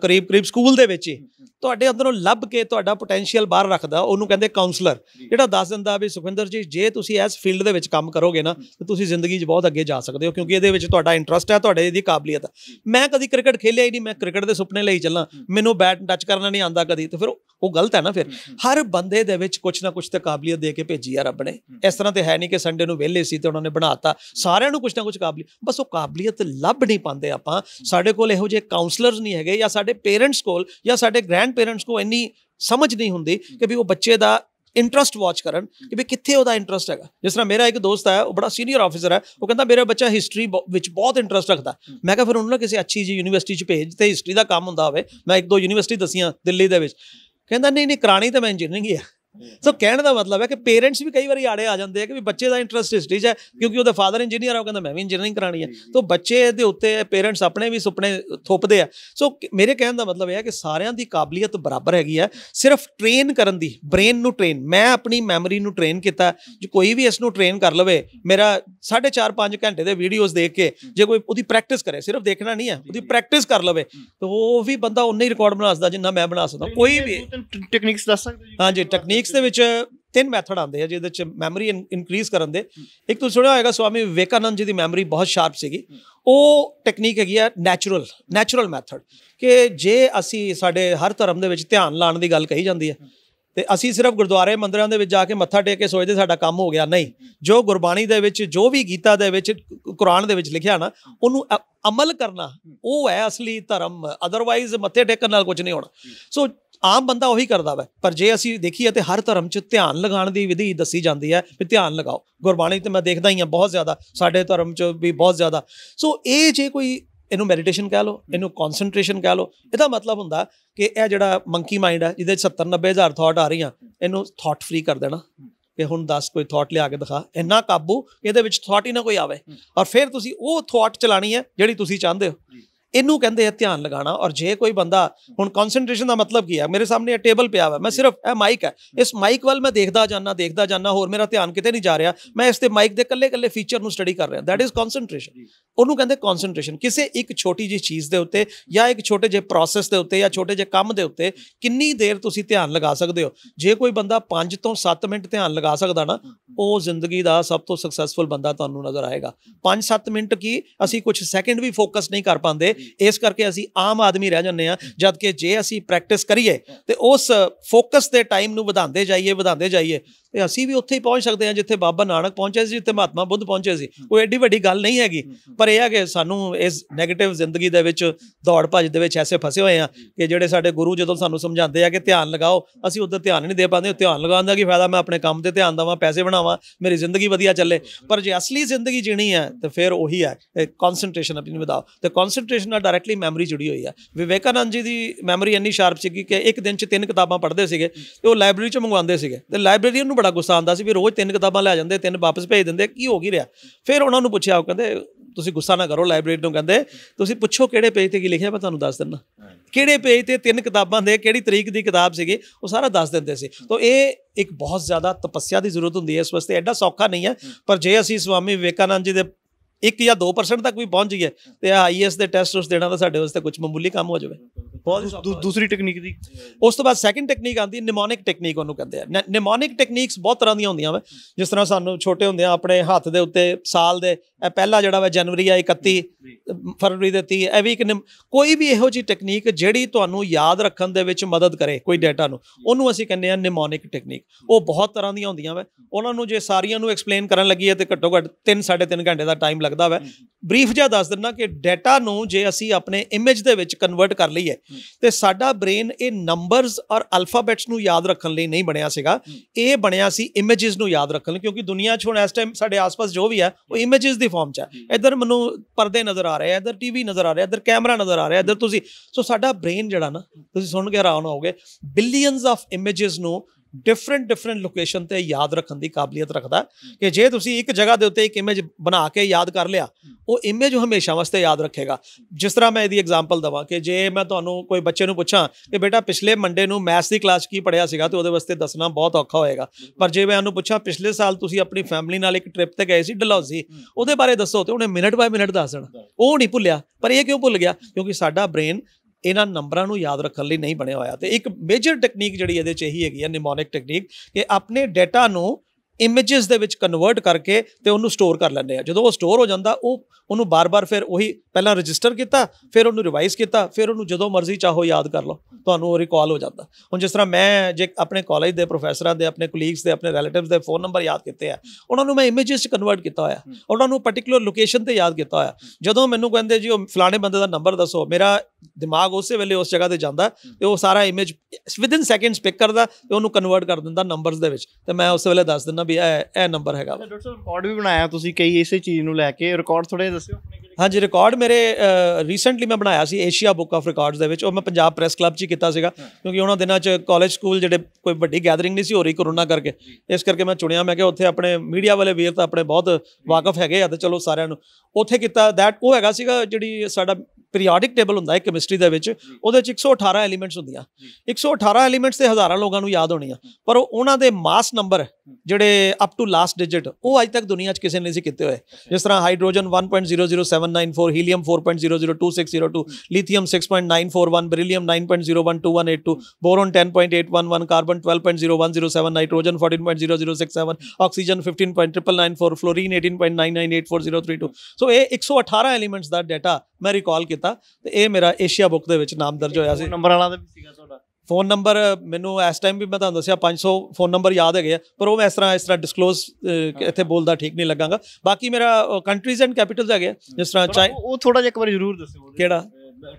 ਕਰੀਬ ਕਰੀਬ ਸਕੂਲ ਦੇ ਵਿੱਚ ਹੀ ਤੁਹਾਡੇ ਅੰਦਰੋਂ ਲੱਭ ਕੇ ਤੁਹਾਡਾ ਪੋਟੈਂਸ਼ੀਅਲ ਬਾਹਰ ਰੱਖਦਾ ਉਹਨੂੰ ਕਹਿੰਦੇ ਕਾਉਂਸਲਰ ਜਿਹੜਾ ਦੱਸ ਦਿੰਦਾ ਵੀ ਸੁਖਿੰਦਰ ਜੀ ਜੇ ਤੁਸੀਂ ਇਸ ਫੀਲਡ ਦੇ ਵਿੱਚ ਕੰਮ ਕਰੋਗੇ ਨਾ ਤਾਂ ਤੁਸੀਂ ਜ਼ਿੰਦਗੀ 'ਚ ਬਹੁਤ ਅੱਗੇ ਜਾ ਸਕਦੇ ਹੋ ਕਿਉਂਕਿ ਇਹਦੇ ਵਿੱਚ ਤੁਹਾਡਾ ਇੰਟਰਸਟ ਹੈ ਤੁਹਾਡੇ ਇਹਦੀ ਕਾਬਲੀਅਤ ਹੈ ਮੈਂ ਕਦੀ ਕ੍ਰਿਕਟ ਖੇਲਿਆ ਹੀ ਨਹੀਂ ਮੈਂ ਕ੍ਰਿਕਟ ਦੇ ਸੁਪਨੇ ਲਈ ਚੱਲਾਂ ਮੈਨੂੰ ਬੈਟ ਟੱਚ ਕਰਨਾ ਨਹੀਂ ਆਂਦਾ ਕਦੀ ਤੇ ਫਿਰ ਉਹ ਗਲਤ ਹੈ ਨਾ ਫਿਰ ਹਰ ਬੰਦੇ ਦੇ ਵਿੱਚ ਕੁਝ ਨਾ ਕੁਝ ਤੇ ਕਾਬਲੀਅਤ ਦੇ ਕੇ ਭੇਜੀ ਆ ਰੱਬ ਨੇ ਇਸ ਤਰ੍ਹਾਂ ਤੇ ਹੈ ਨਹੀਂ ਕਿ ਸੰਡੇ ਨੂੰ ਵਿਹਲੇ ਸੀ ਤੇ ਉਹਨਾਂ ਨੇ ਬਣਾਤਾ ਸਾਰਿਆਂ ਨੂੰ ਕੁਝ ਨਾ ਕੁਝ ਕਾਬਲੀ ਬਸ ਉਹ ਕਾਬਲੀਅਤ ਲੱਭ ਨਹੀਂ ਪਾਉਂਦੇ ਆਪਾਂ ਸਾਡੇ ਕੋਲ ਇਹੋ ਜਿਹੇ ਕਾਉਂਸਲਰਸ ਨਹੀਂ ਹੈ ਹੈਗੇ ਜਾਂ ਸਾਡੇ ਪੇਰੈਂਟਸ ਕੋਲ ਜਾਂ ਸਾਡੇ ਗ੍ਰੈਂਡ ਪੇਰੈਂਟਸ ਕੋਲ ਇੰਨੀ ਸਮਝ ਨਹੀਂ ਹੁੰਦੀ ਕਿ ਵੀ ਉਹ ਬੱਚੇ ਦਾ ਇੰਟਰਸਟ ਵਾਚ ਕਰਨ ਕਿ ਵੀ ਕਿੱਥੇ ਉਹਦਾ ਇੰਟਰਸਟ ਹੈਗਾ ਜਿਸ ਤਰ੍ਹਾਂ ਮੇਰਾ ਇੱਕ ਦੋਸਤ ਹੈ ਉਹ ਬੜਾ ਸੀਨੀਅਰ ਆਫੀਸਰ ਹੈ ਉਹ ਕਹਿੰਦਾ ਮੇਰਾ ਬੱਚਾ ਹਿਸਟਰੀ ਵਿੱਚ ਬਹੁਤ ਇੰਟਰਸਟ ਰੱਖਦਾ ਮੈਂ ਕਿਹਾ ਫਿਰ ਉਹਨੂੰ ਨਾ ਕਿਸੇ ਅੱਛੀ ਜੀ ਯੂਨੀਵਰਸਿਟੀ 'ਚ ਭੇਜ ਤੇ ਹਿਸਟਰੀ ਦਾ ਕੰਮ ਹੁੰਦਾ ਹੋਵੇ ਮੈਂ ਇੱਕ ਦੋ ਯੂਨੀਵਰਸਿਟੀ ਦਸੀਆਂ ਦਿੱਲੀ ਦੇ ਵਿੱਚ ਕਹਿੰਦਾ ਨਹੀਂ ਨਹੀਂ ਕਰਾਣੀ ਤਾਂ ਮੈਂ ਇੰਜੀਨੀਅਰਿੰਗ ਹੀ ਆ ਸੋ ਕਹਿਣ ਦਾ ਮਤਲਬ ਹੈ ਕਿ ਪੇਰੈਂਟਸ ਵੀ ਕਈ ਵਾਰੀ ਆੜੇ ਆ ਜਾਂਦੇ ਆ ਕਿ ਵੀ ਬੱਚੇ ਦਾ ਇੰਟਰਸਟ ਹਿਸਟਰੀ 'ਚ ਹੈ ਕਿਉਂਕਿ ਉਹਦਾ ਫਾਦਰ ਇੰਜੀਨੀਅਰ ਆ ਉਹ ਕਹਿੰਦਾ ਮੈਂ ਵੀ ਇੰਜੀਨੀਅਰਿੰਗ ਕਰਾਣੀ ਹੈ ਤੋਂ ਬੱਚੇ ਦੇ ਉੱਤੇ ਪੇਰੈਂਟਸ ਆਪਣੇ ਵੀ ਸੁਪਨੇ ਥੋਪਦੇ ਆ ਸੋ ਮੇਰੇ ਕਹਿਣ ਦਾ ਮਤਲਬ ਇਹ ਹੈ ਕਿ ਸਾਰਿਆਂ ਦੀ ਕਾਬਲੀਅਤ ਬਰਾਬਰ ਹੈਗੀ ਹੈ ਸਿਰਫ ਟ੍ਰੇਨ ਕਰਨ ਦੀ ਬ੍ਰੇਨ ਨੂੰ ਟ੍ਰੇਨ ਮੈਂ ਆਪਣੀ ਮੈਮਰੀ ਨੂੰ ਟ੍ਰੇਨ ਕੀਤਾ ਜੇ ਕੋਈ ਵੀ ਇਸ ਨੂੰ ਟ੍ਰੇਨ ਕਰ ਲਵੇ ਮੇਰਾ 4.5 5 ਘੰਟੇ ਦੇ ਵੀਡੀਓਜ਼ ਦੇਖ ਕੇ ਜੇ ਕੋਈ ਉਹਦੀ ਪ੍ਰੈਕਟਿਸ ਕਰੇ ਸਿਰਫ ਦੇਖਣਾ ਨਹੀਂ ਹੈ ਉਹਦੀ ਪ੍ਰੈਕਟਿਸ ਕਰ ਲਵੇ ਤੇ ਉਹ ਵੀ ਬੰਦਾ ਉਨਾ ਹੀ ਰਿਕਾਰਡ ਬਣਾ ਸਕਦਾ ਜਿੰਨਾ ਮੈਂ ਬਣਾ ਸਕਦਾ ਕੋਈ ਵੀ ਟੈਕਨੀਕਸ ਦੱਸ ਸਕਦੇ ਹਾਂਜੀ ਟੈਕਨੀਕ ਟੈਕਨੀਕਸ ਦੇ ਵਿੱਚ ਤਿੰਨ ਮੈਥਡ ਆਉਂਦੇ ਆ ਜਿਹਦੇ ਵਿੱਚ ਮੈਮਰੀ ਇਨਕਰੀਸ ਕਰਨ ਦੇ ਇੱਕ ਤੁਸੀਂ ਸੁਣਿਆ ਹੋਏਗਾ ਸਵਾਮੀ ਵਿਵੇਕਾਨੰਦ ਜੀ ਦੀ ਮੈਮਰੀ ਬਹੁਤ ਸ਼ਾਰਪ ਸੀਗੀ ਉਹ ਟੈਕਨੀਕ ਹੈਗੀ ਆ ਨੈਚੁਰਲ ਨੈਚੁਰਲ ਮੈਥਡ ਕਿ ਜੇ ਅਸੀਂ ਸਾਡੇ ਹਰ ਧਰਮ ਦੇ ਵਿੱਚ ਧਿਆਨ ਲਾਣ ਦੀ ਗੱਲ ਕਹੀ ਜਾਂਦੀ ਹੈ ਤੇ ਅਸੀਂ ਸਿਰਫ ਗੁਰਦੁਆਰੇ ਮੰਦਰਾਂ ਦੇ ਵਿੱਚ ਜਾ ਕੇ ਮੱਥਾ ਟੇਕ ਕੇ ਸੋਚਦੇ ਸਾਡਾ ਕੰਮ ਹੋ ਗਿਆ ਨਹੀਂ ਜੋ ਗੁਰਬਾਣੀ ਦੇ ਵਿੱਚ ਜੋ ਵੀ ਗੀਤਾ ਦੇ ਵਿੱਚ ਕੁਰਾਨ ਦੇ ਵਿੱਚ ਲਿਖਿਆ ਨਾ ਉਹਨੂੰ ਅਮਲ ਕਰਨਾ ਉਹ ਹੈ ਅਸਲੀ ਧਰਮ ਅਦਰਵਾਈਜ਼ ਮੱਥੇ ਟੇਕਣ ਨਾਲ ਕੁਝ ਨਹੀਂ ਹੋਣਾ ਸੋ ਆਮ ਬੰਦਾ ਉਹੀ ਕਰਦਾ ਵਾ ਪਰ ਜੇ ਅਸੀਂ ਦੇਖੀਏ ਤੇ ਹਰ ਧਰਮ 'ਚ ਧਿਆਨ ਲਗਾਉਣ ਦੀ ਵਿਧੀ ਦੱਸੀ ਜਾਂਦੀ ਹੈ ਵੀ ਧਿਆਨ ਲਗਾਓ ਗੁਰਬਾਣੀ ਤੇ ਮੈਂ ਦੇਖਦਾ ਹੀ ਆ ਬਹੁਤ ਜ਼ਿਆਦਾ ਸਾਡੇ ਧਰਮ 'ਚ ਵੀ ਬਹੁਤ ਜ਼ਿਆਦਾ ਸੋ ਇਹ ਜੇ ਕੋਈ ਇਹਨੂੰ ਮੈਡੀਟੇਸ਼ਨ ਕਹ ਲਓ ਇਹਨੂੰ ਕਨਸੈਂਟ੍ਰੇਸ਼ਨ ਕਹ ਲਓ ਇਹਦਾ ਮਤਲਬ ਹੁੰਦਾ ਕਿ ਇਹ ਜਿਹੜਾ ਮੰਕੀ ਮਾਈਂਡ ਹੈ ਜਿਹਦੇ 70 90000 ਥਾਟ ਆ ਰਹੀਆਂ ਇਹਨੂੰ ਥਾਟ ਫ੍ਰੀ ਕਰ ਦੇਣਾ ਕਿ ਹੁਣ 10 ਕੋਈ ਥਾਟ ਲਿਆ ਕੇ ਦਿਖਾ ਇੰਨਾ ਕਾਬੂ ਇਹਦੇ ਵਿੱਚ ਥਾਟ ਹੀ ਨਾ ਕੋਈ ਆਵੇ ਔਰ ਫਿਰ ਤੁਸੀਂ ਉਹ ਥਾਟ ਚਲਾਣੀ ਹੈ ਜਿਹੜੀ ਤੁਸੀਂ ਚਾਹੁੰਦੇ ਹੋ ਇਹਨੂੰ ਕਹਿੰਦੇ ਆ ਧਿਆਨ ਲਗਾਣਾ ਔਰ ਜੇ ਕੋਈ ਬੰਦਾ ਹੁਣ ਕਨਸੈਂਟ੍ਰੇਸ਼ਨ ਦਾ ਮਤਲਬ ਕੀ ਹੈ ਮੇਰੇ ਸਾਹਮਣੇ ਇਹ ਟੇਬਲ ਪਿਆ ਹੋਇਆ ਮੈਂ ਸਿਰਫ ਇਹ ਮਾਈਕ ਹੈ ਇਸ ਮਾਈਕ ਵੱਲ ਮੈਂ ਦੇਖਦਾ ਜਾਣਾ ਦੇਖਦਾ ਜਾਣਾ ਹੋਰ ਮੇਰਾ ਧਿਆਨ ਕਿਤੇ ਨਹੀਂ ਜਾ ਰਿਹਾ ਮੈਂ ਇਸ ਤੇ ਮਾਈਕ ਦੇ ਕੱਲੇ ਕੱਲੇ ਫੀਚਰ ਨੂੰ ਸਟੱਡੀ ਕਰ ਰਿਹਾ ਥੈਟ ਇਜ਼ ਕਨਸੈਂਟ੍ਰੇਸ਼ਨ ਉਹਨੂੰ ਕਹਿੰਦੇ ਕਨਸੈਂਟ੍ਰੇਸ਼ਨ ਕਿਸੇ ਇੱਕ ਛੋਟੀ ਜੀ ਚੀਜ਼ ਦੇ ਉੱਤੇ ਜਾਂ ਇੱਕ ਛੋਟੇ ਜਿਹੇ ਪ੍ਰੋਸੈਸ ਦੇ ਉੱਤੇ ਜਾਂ ਛੋਟੇ ਜਿਹੇ ਕੰਮ ਦੇ ਉੱਤੇ ਕਿੰਨੀ ਦੇਰ ਤੁਸੀਂ ਧਿਆਨ ਲਗਾ ਸਕਦੇ ਹੋ ਜੇ ਕੋਈ ਬੰਦਾ 5 ਤੋਂ 7 ਮਿੰਟ ਧਿਆਨ ਲਗਾ ਸਕਦਾ ਨਾ ਉਹ ਜ਼ਿੰਦਗੀ ਦਾ ਸਭ ਤੋਂ ਸਕਸੈਸਫੁਲ ਬੰਦਾ ਤੁਹਾਨੂੰ ਨਜ਼ਰ ਆਏਗਾ 5-7 ਮਿੰਟ ਕੀ ਅਸੀਂ ਕੁਝ ਸੈਕਿੰਡ ਵੀ ਫੋਕਸ ਨਹੀਂ ਕਰ ਪਾਉਂਦੇ ਇਸ ਕਰਕੇ ਅਸੀਂ ਆਮ ਆਦਮੀ ਰਹਿ ਜਾਂਦੇ ਆ ਜਦ ਕਿ ਜੇ ਅਸੀਂ ਪ੍ਰੈਕਟਿਸ ਕਰੀਏ ਤੇ ਉਸ ਫੋਕਸ ਤੇ ਟਾਈਮ ਨੂੰ ਵਧਾਉਂਦੇ ਜਾਈਏ ਵਧਾਉਂਦੇ ਜਾਈਏ ਤੇ ਅਸੀਂ ਵੀ ਉੱਥੇ ਹੀ ਪਹੁੰਚ ਸਕਦੇ ਹਾਂ ਜਿੱਥੇ ਬਾਬਾ ਨਾਨਕ ਪਹੁੰਚਿਆ ਸੀ ਜਿੱਥੇ ਮਹਾਤਮਾ ਬੁੱਧ ਪਹੁੰਚੇ ਸੀ ਉਹ ਐਡੀ ਵੱਡੀ ਗੱਲ ਨਹੀਂ ਹੈਗੀ ਪਰ ਇਹ ਆ ਕਿ ਸਾਨੂੰ ਇਸ 네ਗੇਟਿਵ ਜ਼ਿੰਦਗੀ ਦੇ ਵਿੱਚ ਦੌੜ ਭੱਜ ਦੇ ਵਿੱਚ ਐਸੇ ਫਸੇ ਹੋਏ ਆ ਕਿ ਜਿਹੜੇ ਸਾਡੇ ਗੁਰੂ ਜਦੋਂ ਸਾਨੂੰ ਸਮਝਾਉਂਦੇ ਆ ਕਿ ਧਿਆਨ ਲਗਾਓ ਅਸੀਂ ਉਧਰ ਧਿਆਨ ਨਹੀਂ ਦੇ ਪਾਉਂਦੇ ਧਿਆਨ ਲਗਾਉਣ ਦਾ ਕੀ ਫਾਇਦਾ ਮੈਂ ਆਪਣੇ ਕੰਮ ਤੇ ਧਿਆਨ ਦਵਾਂ ਪੈਸੇ ਬਣਾਵਾਂ ਮੇਰੀ ਜ਼ਿੰਦਗੀ ਵਧੀਆ ਚੱਲੇ ਪਰ ਜੇ ਅਸਲੀ ਜ਼ਿੰਦਗੀ ਜੀਣੀ ਹੈ ਤੇ ਫਿਰ ਉਹੀ ਹੈ ਕਨਸੈਂਟ੍ਰੇਸ਼ਨ ਆਪਣੀ ਵਧਾਓ ਤੇ ਕਨਸੈਂਟ੍ਰੇਸ਼ਨ ਨਾਲ ਡਾਇਰੈਕਟਲੀ ਮੈਮਰੀ ਜੁੜੀ ਹੋਈ ਆ ਵਿਵੇਕਾਨੰਦ ਜੀ ਦੀ ਮੈਮਰੀ ਇੰਨੀ ਸ਼ਾਰਪ ਸੀਗੀ ਕਿ ਇੱਕ ਦਿਨ 'ਚ ਤਿੰਨ ਕਿਤਾਬਾਂ ਪੜ੍ਹਦੇ ਸੀਗੇ ਤੇ ਉਹ ਲਾਇਬ੍ਰੇਰੀ 'ਚ ਮੰਗਵਾਉਂਦੇ ਸੀਗੇ ਤੇ ਲਾਇਬ੍ਰੇਰੀਅਨ ਨੂੰ ਬੜਾ ਗੁੱਸਾ ਆਉਂਦਾ ਸੀ ਵੀ ਰੋਜ਼ ਤਿੰਨ ਕਿਤਾਬਾਂ ਲੈ ਜਾਂਦੇ ਤਿੰਨ ਵਾਪਸ ਭੇਜ ਦਿੰਦੇ ਕੀ ਹੋ ਗਈ ਰਿਆ ਫਿਰ ਉਹਨਾਂ ਨੂੰ ਪੁੱਛਿਆ ਉਹ ਕਹਿੰਦੇ ਤੁਸੀਂ ਗੁੱਸਾ ਨਾ ਕਰੋ ਲਾਇਬ੍ਰੇਰੀ ਨੂੰ ਕਹਿੰਦੇ ਤੁਸੀਂ ਪੁੱਛੋ ਕਿਹੜੇ ਪੇਜ ਤੇ ਕੀ ਲਿਖਿਆ ਮੈਂ ਤੁਹਾਨੂੰ ਦੱਸ ਦਿੰਦਾ ਕਿਹੜੇ ਪੇਜ ਤੇ ਤਿੰਨ ਕਿਤਾਬਾਂ ਦੇ ਕਿਹੜੀ ਤਰੀਕ ਦੀ ਕਿਤਾਬ ਸੀਗੀ ਉਹ ਸਾਰਾ ਦੱਸ ਦਿੰਦੇ ਸੀ ਤਾਂ ਇਹ ਇੱਕ ਬਹੁਤ ਜ਼ਿਆਦਾ ਤਪੱਸਿਆ ਦੀ ਜ਼ਰੂਰਤ ਹੁੰਦੀ ਹੈ ਇਸ ਵਾਸਤੇ ਐਡਾ ਸੌਖਾ ਨਹੀਂ ਹੈ ਪਰ ਜੇ ਅਸੀਂ ਸੁਆਮੀ ਵਿਵੇਕਾਨੰਦ ਜੀ ਦੇ 1 ਜਾਂ 2% ਤੱਕ ਵੀ ਪਹੁੰਚ ਹੈ ਤੇ ਆਈਐਸ ਦੇ ਟੈਸਟ ਉਸ ਦੇਣਾ ਤਾਂ ਸਾਡੇ ਵਾਸਤੇ ਕੁਝ ਮਾਮੂਲੀ ਕੰਮ ਹੋ ਜਾਵੇ ਬਹੁਤ ਦੂਸਰੀ ਟੈਕਨੀਕ ਦੀ ਉਸ ਤੋਂ ਬਾਅਦ ਸੈਕੰਡ ਟੈਕਨੀਕ ਆਂਦੀ ਨਿਮੋਨਿਕ ਟੈਕਨੀਕ ਉਹਨੂੰ ਕਹਿੰਦੇ ਆ ਨਿਮੋਨਿਕ ਟੈਕਨੀਕਸ ਬਹੁਤ ਤਰ੍ਹਾਂ ਦੀਆਂ ਹੁੰਦੀਆਂ ਵਾ ਜਿਸ ਤਰ੍ਹਾਂ ਸਾਨੂੰ ਛੋਟੇ ਹੁੰਦੇ ਆ ਆਪਣੇ ਹੱਥ ਦੇ ਉੱਤੇ ਸਾਲ ਦੇ ਇਹ ਪਹਿਲਾ ਜਿਹੜਾ ਵਾ ਜਨਵਰੀ ਆ 31 ਫਰਵਰੀ ਦੇ 30 ਇਹ ਵੀ ਇੱਕ ਕੋਈ ਵੀ ਇਹੋ ਜੀ ਟੈਕਨੀਕ ਜਿਹੜੀ ਤੁਹਾਨੂੰ ਯਾਦ ਰੱਖਣ ਦੇ ਵਿੱਚ ਮਦਦ ਕਰੇ ਕੋਈ ਡਾਟਾ ਨੂੰ ਉਹਨੂੰ ਅਸੀਂ ਕਹਿੰਦੇ ਆ ਨਿਮੋਨਿਕ ਟੈਕਨੀਕ ਉਹ ਬਹੁਤ ਤਰ੍ਹਾਂ ਦੀਆਂ ਹੁੰਦੀਆਂ ਵਾ ਉਹਨਾਂ ਨੂੰ ਜੇ ਸਾਰੀਆਂ ਨੂੰ ਐਕਸਪਲੇਨ ਕਰਨ ਲੱਗੀ ਹੈ ਤੇ ਘੱਟੋ ਘੱਟ 3 3.5 ਘੰਟੇ ਦਾ ਟਾਈਮ ਲੱਗਦਾ ਵਾ ਬਰੀਫ ਜਿਹਾ ਦੱਸ ਦਿੰਨਾ ਕਿ ਡਾਟਾ ਨੂੰ ਜੇ ਅਸੀਂ ਆਪਣੇ ਇਮੇਜ ਦੇ ਵਿੱਚ ਕਨਵਰਟ ਕਰ ਲਈਏ ਤੇ ਸਾਡਾ ਬ੍ਰੇਨ ਇਹ ਨੰਬਰਸ ਔਰ ਅਲਫਾਬੈਟਸ ਨੂੰ ਯਾਦ ਰੱਖਣ ਲਈ ਨਹੀਂ ਬਣਿਆ ਸੀਗਾ ਇਹ ਬਣਿਆ ਸੀ ਇਮੇਜਸ ਨੂੰ ਯਾਦ ਰੱਖਣ ਲਈ ਕਿਉਂਕਿ ਦੁਨੀਆ 'ਚ ਹੁਣ ਇਸ ਟਾਈਮ ਸਾਡੇ ਆਸ-ਪਾਸ ਜੋ ਵੀ ਹੈ ਉਹ ਇਮੇਜਸ ਦੀ ਦੀ ਫਾਰਮ 'ਚ ਹੈ ਇਧਰ ਮੈਨੂੰ ਪਰਦੇ ਨਜ਼ਰ ਆ ਰਹੇ ਆ ਇਧਰ ਟੀਵੀ ਨਜ਼ਰ ਆ ਰਿਹਾ ਇਧਰ ਕੈਮਰਾ ਨਜ਼ਰ ਆ ਰਿਹਾ ਇਧਰ ਤੁਸੀਂ ਸੋ ਸਾਡਾ ਬ੍ਰੇਨ ਜਿਹੜਾ ਨਾ ਤੁਸੀਂ ਸੁਣ ਕੇ ਹੈਰਾਨ ਹੋਗੇ ਬਿਲੀਅਨਸ ਆਫ ਇਮੇजेस ਨੂੰ ਡਿਫਰੈਂਟ ਡਿਫਰੈਂਟ ਲੋਕੇਸ਼ਨ ਤੇ ਯਾਦ ਰੱਖਣ ਦੀ ਕਾਬਲੀਅਤ ਰੱਖਦਾ ਕਿ ਜੇ ਤੁਸੀਂ ਇੱਕ ਜਗ੍ਹਾ ਦੇ ਉੱਤੇ ਇੱਕ ਇਮੇਜ ਬਣਾ ਕੇ ਯਾਦ ਕਰ ਲਿਆ ਉਹ ਇਮੇਜ ਹਮੇਸ਼ਾ ਵਾਸਤੇ ਯਾਦ ਰੱਖੇਗਾ ਜਿਸ ਤਰ੍ਹਾਂ ਮੈਂ ਇਹਦੀ ਐਗਜ਼ਾਮਪਲ ਦਵਾਂ ਕਿ ਜੇ ਮੈਂ ਤੁਹਾਨੂੰ ਕੋਈ ਬੱਚੇ ਨੂੰ ਪੁੱਛਾਂ ਕਿ ਬੇਟਾ ਪਿਛਲੇ ਮੰਡੇ ਨੂੰ ਮੈਥ ਦੀ ਕਲਾਸ ਕੀ ਪੜਿਆ ਸੀਗਾ ਤੇ ਉਹਦੇ ਵਾਸਤੇ ਦੱਸਣਾ ਬਹੁਤ ਔਖਾ ਹੋਏਗਾ ਪਰ ਜੇ ਮੈਂ ਉਹਨੂੰ ਪੁੱਛਾਂ ਪਿਛਲੇ ਸਾਲ ਤੁਸੀਂ ਆਪਣੀ ਫੈਮਿਲੀ ਨਾਲ ਇੱਕ ਟ੍ਰਿਪ ਤੇ ਗਏ ਸੀ ਡਲਹੌਜ਼ੀ ਉਹਦੇ ਬਾਰੇ ਦੱਸੋ ਤੇ ਉਹਨੇ ਮਿੰਟ ਬਾਏ ਮਿੰਟ ਦੱਸਣਾ ਉਹ ਨਹੀਂ ਭੁੱਲਿਆ ਪਰ ਇਹ ਕਿਉਂ ਭੁੱਲ ਗਿਆ ਕਿਉਂਕਿ ਸਾਡਾ ਬ੍ਰੇਨ ਇਹਨਾਂ ਨੰਬਰਾਂ ਨੂੰ ਯਾਦ ਰੱਖਣ ਲਈ ਨਹੀਂ ਬਣਿਆ ਹੋਇਆ ਤੇ ਇੱਕ ਮੇਜਰ ਟੈਕਨੀਕ ਜਿਹੜੀ ਇਹਦੇ ਚ ਇਹੀ ਹੈਗੀ ਹੈ ਨਿਮੋਨਿਕ ਟੈਕਨੀਕ ਕਿ ਆਪਣੇ ਡਾਟਾ ਨੂੰ ਇਮੇजेस ਦੇ ਵਿੱਚ ਕਨਵਰਟ ਕਰਕੇ ਤੇ ਉਹਨੂੰ ਸਟੋਰ ਕਰ ਲੈਂਦੇ ਆ ਜਦੋਂ ਉਹ ਸਟੋਰ ਹੋ ਜਾਂਦਾ ਉਹ ਉਹਨੂੰ ਬਾਰ-ਬਾਰ ਫਿਰ ਉਹੀ ਪਹਿਲਾਂ ਰਜਿਸਟਰ ਕੀਤਾ ਫਿਰ ਉਹਨੂੰ ਰਿਵਾਈਜ਼ ਕੀਤਾ ਫਿਰ ਉਹਨੂੰ ਜਦੋਂ ਮਰਜ਼ੀ ਚਾਹੋ ਯਾਦ ਕਰ ਲਓ ਤੁਹਾਨੂੰ ਉਹ ਰਿਕਾਲ ਹੋ ਜਾਂਦਾ ਹੁਣ ਜਿਸ ਤਰ੍ਹਾਂ ਮੈਂ ਜੇ ਆਪਣੇ ਕਾਲਜ ਦੇ ਪ੍ਰੋਫੈਸਰਾਂ ਦੇ ਆਪਣੇ ਕੋਲੀਗਸ ਦੇ ਆਪਣੇ ਰਿਲੇਟਿਵਸ ਦੇ ਫੋਨ ਨੰਬਰ ਯਾਦ ਕੀਤੇ ਆ ਉਹਨਾਂ ਨੂੰ ਮੈਂ ਇਮੇजेस 'ਚ ਕਨਵਰਟ ਕੀਤਾ ਹੋਇਆ ਉਹਨਾਂ ਨੂੰ ਪਾਰਟਿਕੂਲਰ ਲੋਕੇਸ਼ਨ ਤੇ ਯਾਦ ਕੀਤਾ ਹੋਇਆ ਜਦੋਂ ਮੈਨੂੰ ਕਹਿੰਦੇ ਜੀ ਉਹ ਫਲਾਣੇ ਬੰਦੇ ਦਾ ਨੰਬਰ ਦੱਸੋ ਮੇਰਾ ਦਿਮਾਗ ਉਸੇ ਵੇਲੇ ਉਸ ਜਗ੍ਹਾ ਤੇ ਜਾਂਦਾ ਤੇ ਉਹ ਸਾਰਾ ਇਮੇਜ ਇਨ ਸੈਕਿੰਡਸ ਪਿਕ ਕਰਦਾ ਤੇ ਉਹਨੂੰ ਕਨਵਰਟ ਕਰ ਦਿੰਦਾ ਨੰਬਰਸ ਦੇ ਵਿੱਚ ਤੇ ਮੈਂ ਉਸੇ ਵੇਲੇ ਦੱਸ ਦਿੰਦਾ ਵੀ ਇਹ ਇਹ ਨੰਬਰ ਹੈਗਾ ਡਾਕਟਰ ਸਾਹਿਬ ਰਿਕਾਰਡ ਵੀ ਬਣਾਇਆ ਤੁਸੀਂ ਕਈ ਇਸੇ ਚੀਜ਼ ਨੂੰ ਲੈ ਕੇ ਰਿਕਾਰਡ ਥੋੜੇ ਦੱਸਿਓ ਆਪਣੇ ਹਾਂਜੀ ਰਿਕਾਰਡ ਮੇਰੇ ਰੀਸੈਂਟਲੀ ਮੈਂ ਬਣਾਇਆ ਸੀ ਏਸ਼ੀਆ ਬੁੱਕ ਆਫ ਰਿਕਾਰਡਸ ਦੇ ਵਿੱਚ ਉਹ ਮੈਂ ਪੰਜਾਬ ਪ੍ਰੈਸ ਕਲੱਬ 'ਚ ਕੀਤਾ ਸੀਗਾ ਕਿਉਂਕਿ ਉਹਨਾਂ ਦਿਨਾਂ 'ਚ ਕਾਲਜ ਸਕੂਲ ਜਿਹੜੇ ਕੋਈ ਵੱਡੀ ਗੈਦਰਿੰਗ ਨਹੀਂ ਸੀ ਹੋ ਰਹੀ ਕਰੋਨਾ ਕਰਕੇ ਇਸ ਕਰਕੇ ਮੈਂ ਚੁਣਿਆ ਮੈਂ ਕਿ ਉੱਥੇ ਆਪਣੇ ਮੀਡੀਆ ਵਾਲੇ ਵੀਰ ਤਾਂ ਆਪਣੇ ਬਹੁਤ ਵਾਕਫ ਹੈਗੇ ਆ ਤੇ ਚਲੋ ਸਾਰਿਆਂ ਨੂੰ ਉੱਥੇ ਕੀਤਾ ਥੈਟ ਉਹ ਹੈਗਾ ਸੀਗਾ ਜਿਹੜੀ ਸਾਡਾ ਪੀਰੀਆਡਿਕ ਟੇਬਲ ਹੁੰਦਾ ਹੈ ਕੈਮਿਸਟਰੀ ਦੇ ਵਿੱਚ ਉਹਦੇ ਵਿੱਚ 118 ਐਲੀਮੈਂਟਸ ਹੁੰਦੀਆਂ 118 ਐਲੀਮੈਂਟਸ ਤੇ ਹਜ਼ਾਰਾਂ ਲੋਕਾਂ ਨੂੰ ਯਾਦ ਹੋਣੀਆਂ ਪਰ ਉਹਨਾਂ ਦੇ ਮਾਸ ਨੰਬਰ ਜਿਹੜੇ ਅਪ ਟੂ ਲਾਸਟ ਡਿਜਿਟ ਉਹ ਅਜੇ ਤੱਕ ਦੁਨੀਆ 'ਚ ਕਿਸੇ ਨੇ ਨਹੀਂ ਕੀਤੇ ਹੋਏ ਜਿਸ ਤਰ੍ਹਾਂ hydrogen 1.00794 helium 4.002602 lithium 6.941 beryllium 9.012182 boron 10.811 carbon 12.0107 nitrogen 14.0067 oxygen 15.994 fluorine 18.9984032 so ਇਹ 118 ਐਲੀਮੈਂਟਸ ਦਾ ਡਾਟਾ ਮੈਂ ਰਿਕਾਲ ਕੀਤਾ ਤੇ ਇਹ ਮੇਰਾ ਏਸ਼ੀਆ ਬੁੱਕ ਦੇ ਵਿੱਚ ਨਾਮ ਦਰਜ ਹੋਇਆ ਸੀ ਨੰਬਰ ਵਾਲਾ ਦਾ ਵੀ ਸੀਗਾ ਤੁਹਾਡਾ ਫੋਨ ਨੰਬਰ ਮੈਨੂੰ ਇਸ ਟਾਈਮ ਵੀ ਮੈਂ ਤੁਹਾਨੂੰ ਦੱਸਿਆ 500 ਫੋਨ ਨੰਬਰ ਯਾਦ ਹੈਗੇ ਆ ਪਰ ਉਹ ਮੈਂ ਇਸ ਤਰ੍ਹਾਂ ਇਸ ਤਰ੍ਹਾਂ ਡਿਸਕਲੋਜ਼ ਇੱਥੇ ਬੋਲਦਾ ਠੀਕ ਨਹੀਂ ਲੱਗਾਂਗਾ ਬਾਕੀ ਮੇਰਾ ਕੰਟਰੀਜ਼ ਐਂਡ ਕੈਪੀਟਲਸ ਹੈਗੇ ਜਿਸ ਤਰ੍ਹਾਂ ਚਾਹੇ ਉਹ ਥੋੜਾ ਜਿਹਾ ਇੱਕ ਵਾਰ ਜ਼ਰੂਰ ਦੱਸਿਓ ਕਿਹੜਾ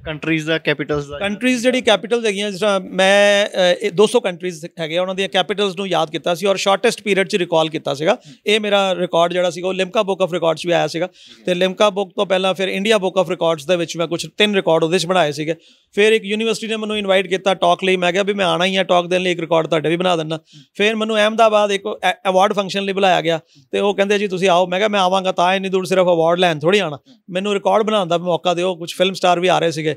ਕੰਟਰੀਜ਼ ਦਾ ਕੈਪੀਟਲਸ ਦਾ ਕੰਟਰੀਜ਼ ਜਿਹੜੀ ਕੈਪੀਟਲ ਹੈਗੀਆਂ ਜਿਸ ਤਰ੍ਹਾਂ ਮੈਂ 200 ਕੰਟਰੀਜ਼ ਹੈਗੇ ਉਹਨਾਂ ਦੀਆਂ ਕੈਪੀਟਲਸ ਨੂੰ ਯਾਦ ਕੀਤਾ ਸੀ ਔਰ ਸ਼ਾਰਟੈਸਟ ਪੀਰੀਅਡ 'ਚ ਰਿਕਾਲ ਕੀਤਾ ਸੀਗਾ ਇਹ ਮੇਰਾ ਰਿਕਾਰਡ ਜਿਹੜਾ ਸੀਗਾ ਉਹ ਲਿਮਕਾ ਬੁੱਕ ਆਫ ਰਿਕਾਰਡਸ ਵੀ ਆਇਆ ਸੀਗਾ ਤੇ ਲਿਮਕਾ ਬੁੱਕ ਤੋਂ ਪਹਿਲਾਂ ਫਿਰ ਇੰਡੀਆ ਬੁੱਕ ਆਫ ਰਿਕਾਰਡਸ ਦੇ ਵਿੱਚ ਮੈਂ ਕੁਝ ਤਿੰਨ ਰਿਕਾਰਡ ਉਹਦੇ 'ਚ ਬਣਾਏ ਸੀਗੇ ਫਿਰ ਇੱਕ ਯੂਨੀਵਰਸਿਟੀ ਨੇ ਮੈਨੂੰ ਇਨਵਾਈਟ ਕੀਤਾ ਟਾਕ ਲਈ ਮੈਂ ਕਿਹਾ ਵੀ ਮੈਂ ਆਣਾ ਹੀ ਆ ਟਾਕ ਦੇਣ ਲਈ ਇੱਕ ਰਿਕਾਰਡ ਤੁਹਾਡੇ ਵੀ ਬਣਾ ਦਿੰਦਾ ਫਿਰ ਮੈਨੂੰ ਅਹਿਮਦਾਬਾਦ ਇੱਕ ਅਵਾਰਡ ਫੰਕਸ਼ਨ ਲਈ ਬੁਲਾਇਆ ਗਿਆ ਤੇ ਉਹ ਕਹਿੰਦੇ ਜੀ ਤੁਸੀਂ ਆਓ ਮੈਂ ਕਿਹਾ ਮੈਂ ਆਵਾਂਗਾ ਤਾਂ ਇੰਨੀ ਦੂਰ ਸਿਰਫ ਅਵਾਰਡ ਲੈਣ ਥੋੜੀ ਆਣਾ ਮੈਨੂੰ ਰਿਕਾਰਡ ਬਣਾਉਣ ਦਾ ਮੌਕਾ ਦਿਓ ਕੁਝ ਫਿਲਮ ਸਟਾਰ ਵੀ ਆ ਰਹੇ ਰਹੇ ਸੀਗੇ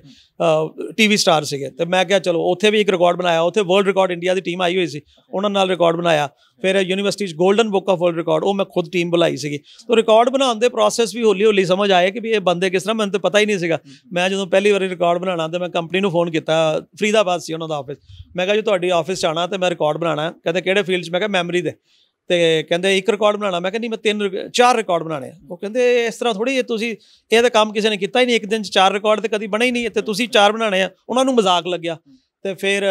ਟੀਵੀ ਸਟਾਰ ਸੀਗੇ ਤੇ ਮੈਂ ਕਿਹਾ ਚਲੋ ਉੱਥੇ ਵੀ ਇੱਕ ਰਿਕਾਰਡ ਬਣਾਇਆ ਉੱਥੇ ਵਰਲਡ ਰਿਕਾਰਡ ਇੰਡੀਆ ਦੀ ਟੀਮ ਆਈ ਹੋਈ ਸੀ ਉਹਨਾਂ ਨਾਲ ਰਿਕਾਰਡ ਬਣਾਇਆ ਫਿਰ ਯੂਨੀਵਰਸਿਟੀ ਚ golden book of world record ਉਹ ਮੈਂ ਖੁਦ ਟੀਮ ਬੁਲਾਈ ਸੀਗੀ ਤਾਂ ਰਿਕਾਰਡ ਬਣਾਉਣ ਦੇ ਪ੍ਰੋਸੈਸ ਵੀ ਹੌਲੀ ਹੌਲੀ ਸਮਝ ਆਇਆ ਕਿ ਵੀ ਇਹ ਬੰਦੇ ਕਿਸ ਤਰ੍ਹਾਂ ਮੈਨੂੰ ਤਾਂ ਪਤਾ ਹੀ ਨਹੀਂ ਸੀਗਾ ਮੈਂ ਜਦੋਂ ਪਹਿਲੀ ਵਾਰੀ ਰਿਕਾਰਡ ਬਣਾਉਣਾ ਤੇ ਮੈਂ ਕੰਪਨੀ ਨੂੰ ਫੋਨ ਕੀਤਾ ਫਰੀਦਾਬਾਦ ਸੀ ਉਹਨਾਂ ਦਾ ਆਫਿਸ ਮੈਂ ਕਿਹਾ ਜੀ ਤੁਹਾਡੀ ਆਫਿਸ ਚ ਆਣਾ ਤੇ ਮੈਂ ਰਿਕਾਰਡ ਬਣਾਉਣਾ ਕਹਿੰਦੇ ਕਿਹੜੇ ਫੀਲਡ ਚ ਮੈਂ ਕਿਹਾ ਮੈਮਰੀ ਦੇ ਤੇ ਕਹਿੰਦੇ ਇੱਕ ਰਿਕਾਰਡ ਬਣਾਣਾ ਮੈਂ ਕਹਿੰਦੀ ਮੈਂ ਤਿੰਨ ਚਾਰ ਰਿਕਾਰਡ ਬਣਾਣੇ ਆ ਉਹ ਕਹਿੰਦੇ ਇਸ ਤਰ੍ਹਾਂ ਥੋੜੀ ਤੁਸੀਂ ਇਹ ਤਾਂ ਕੰਮ ਕਿਸੇ ਨੇ ਕੀਤਾ ਹੀ ਨਹੀਂ ਇੱਕ ਦਿਨ ਚ ਚਾਰ ਰਿਕਾਰਡ ਤੇ ਕਦੀ ਬਣੇ ਹੀ ਨਹੀਂ ਤੇ ਤੁਸੀਂ ਚਾਰ ਬਣਾਣੇ ਆ ਉਹਨਾਂ ਨੂੰ ਮਜ਼ਾਕ ਲੱਗਿਆ ਤੇ ਫਿਰ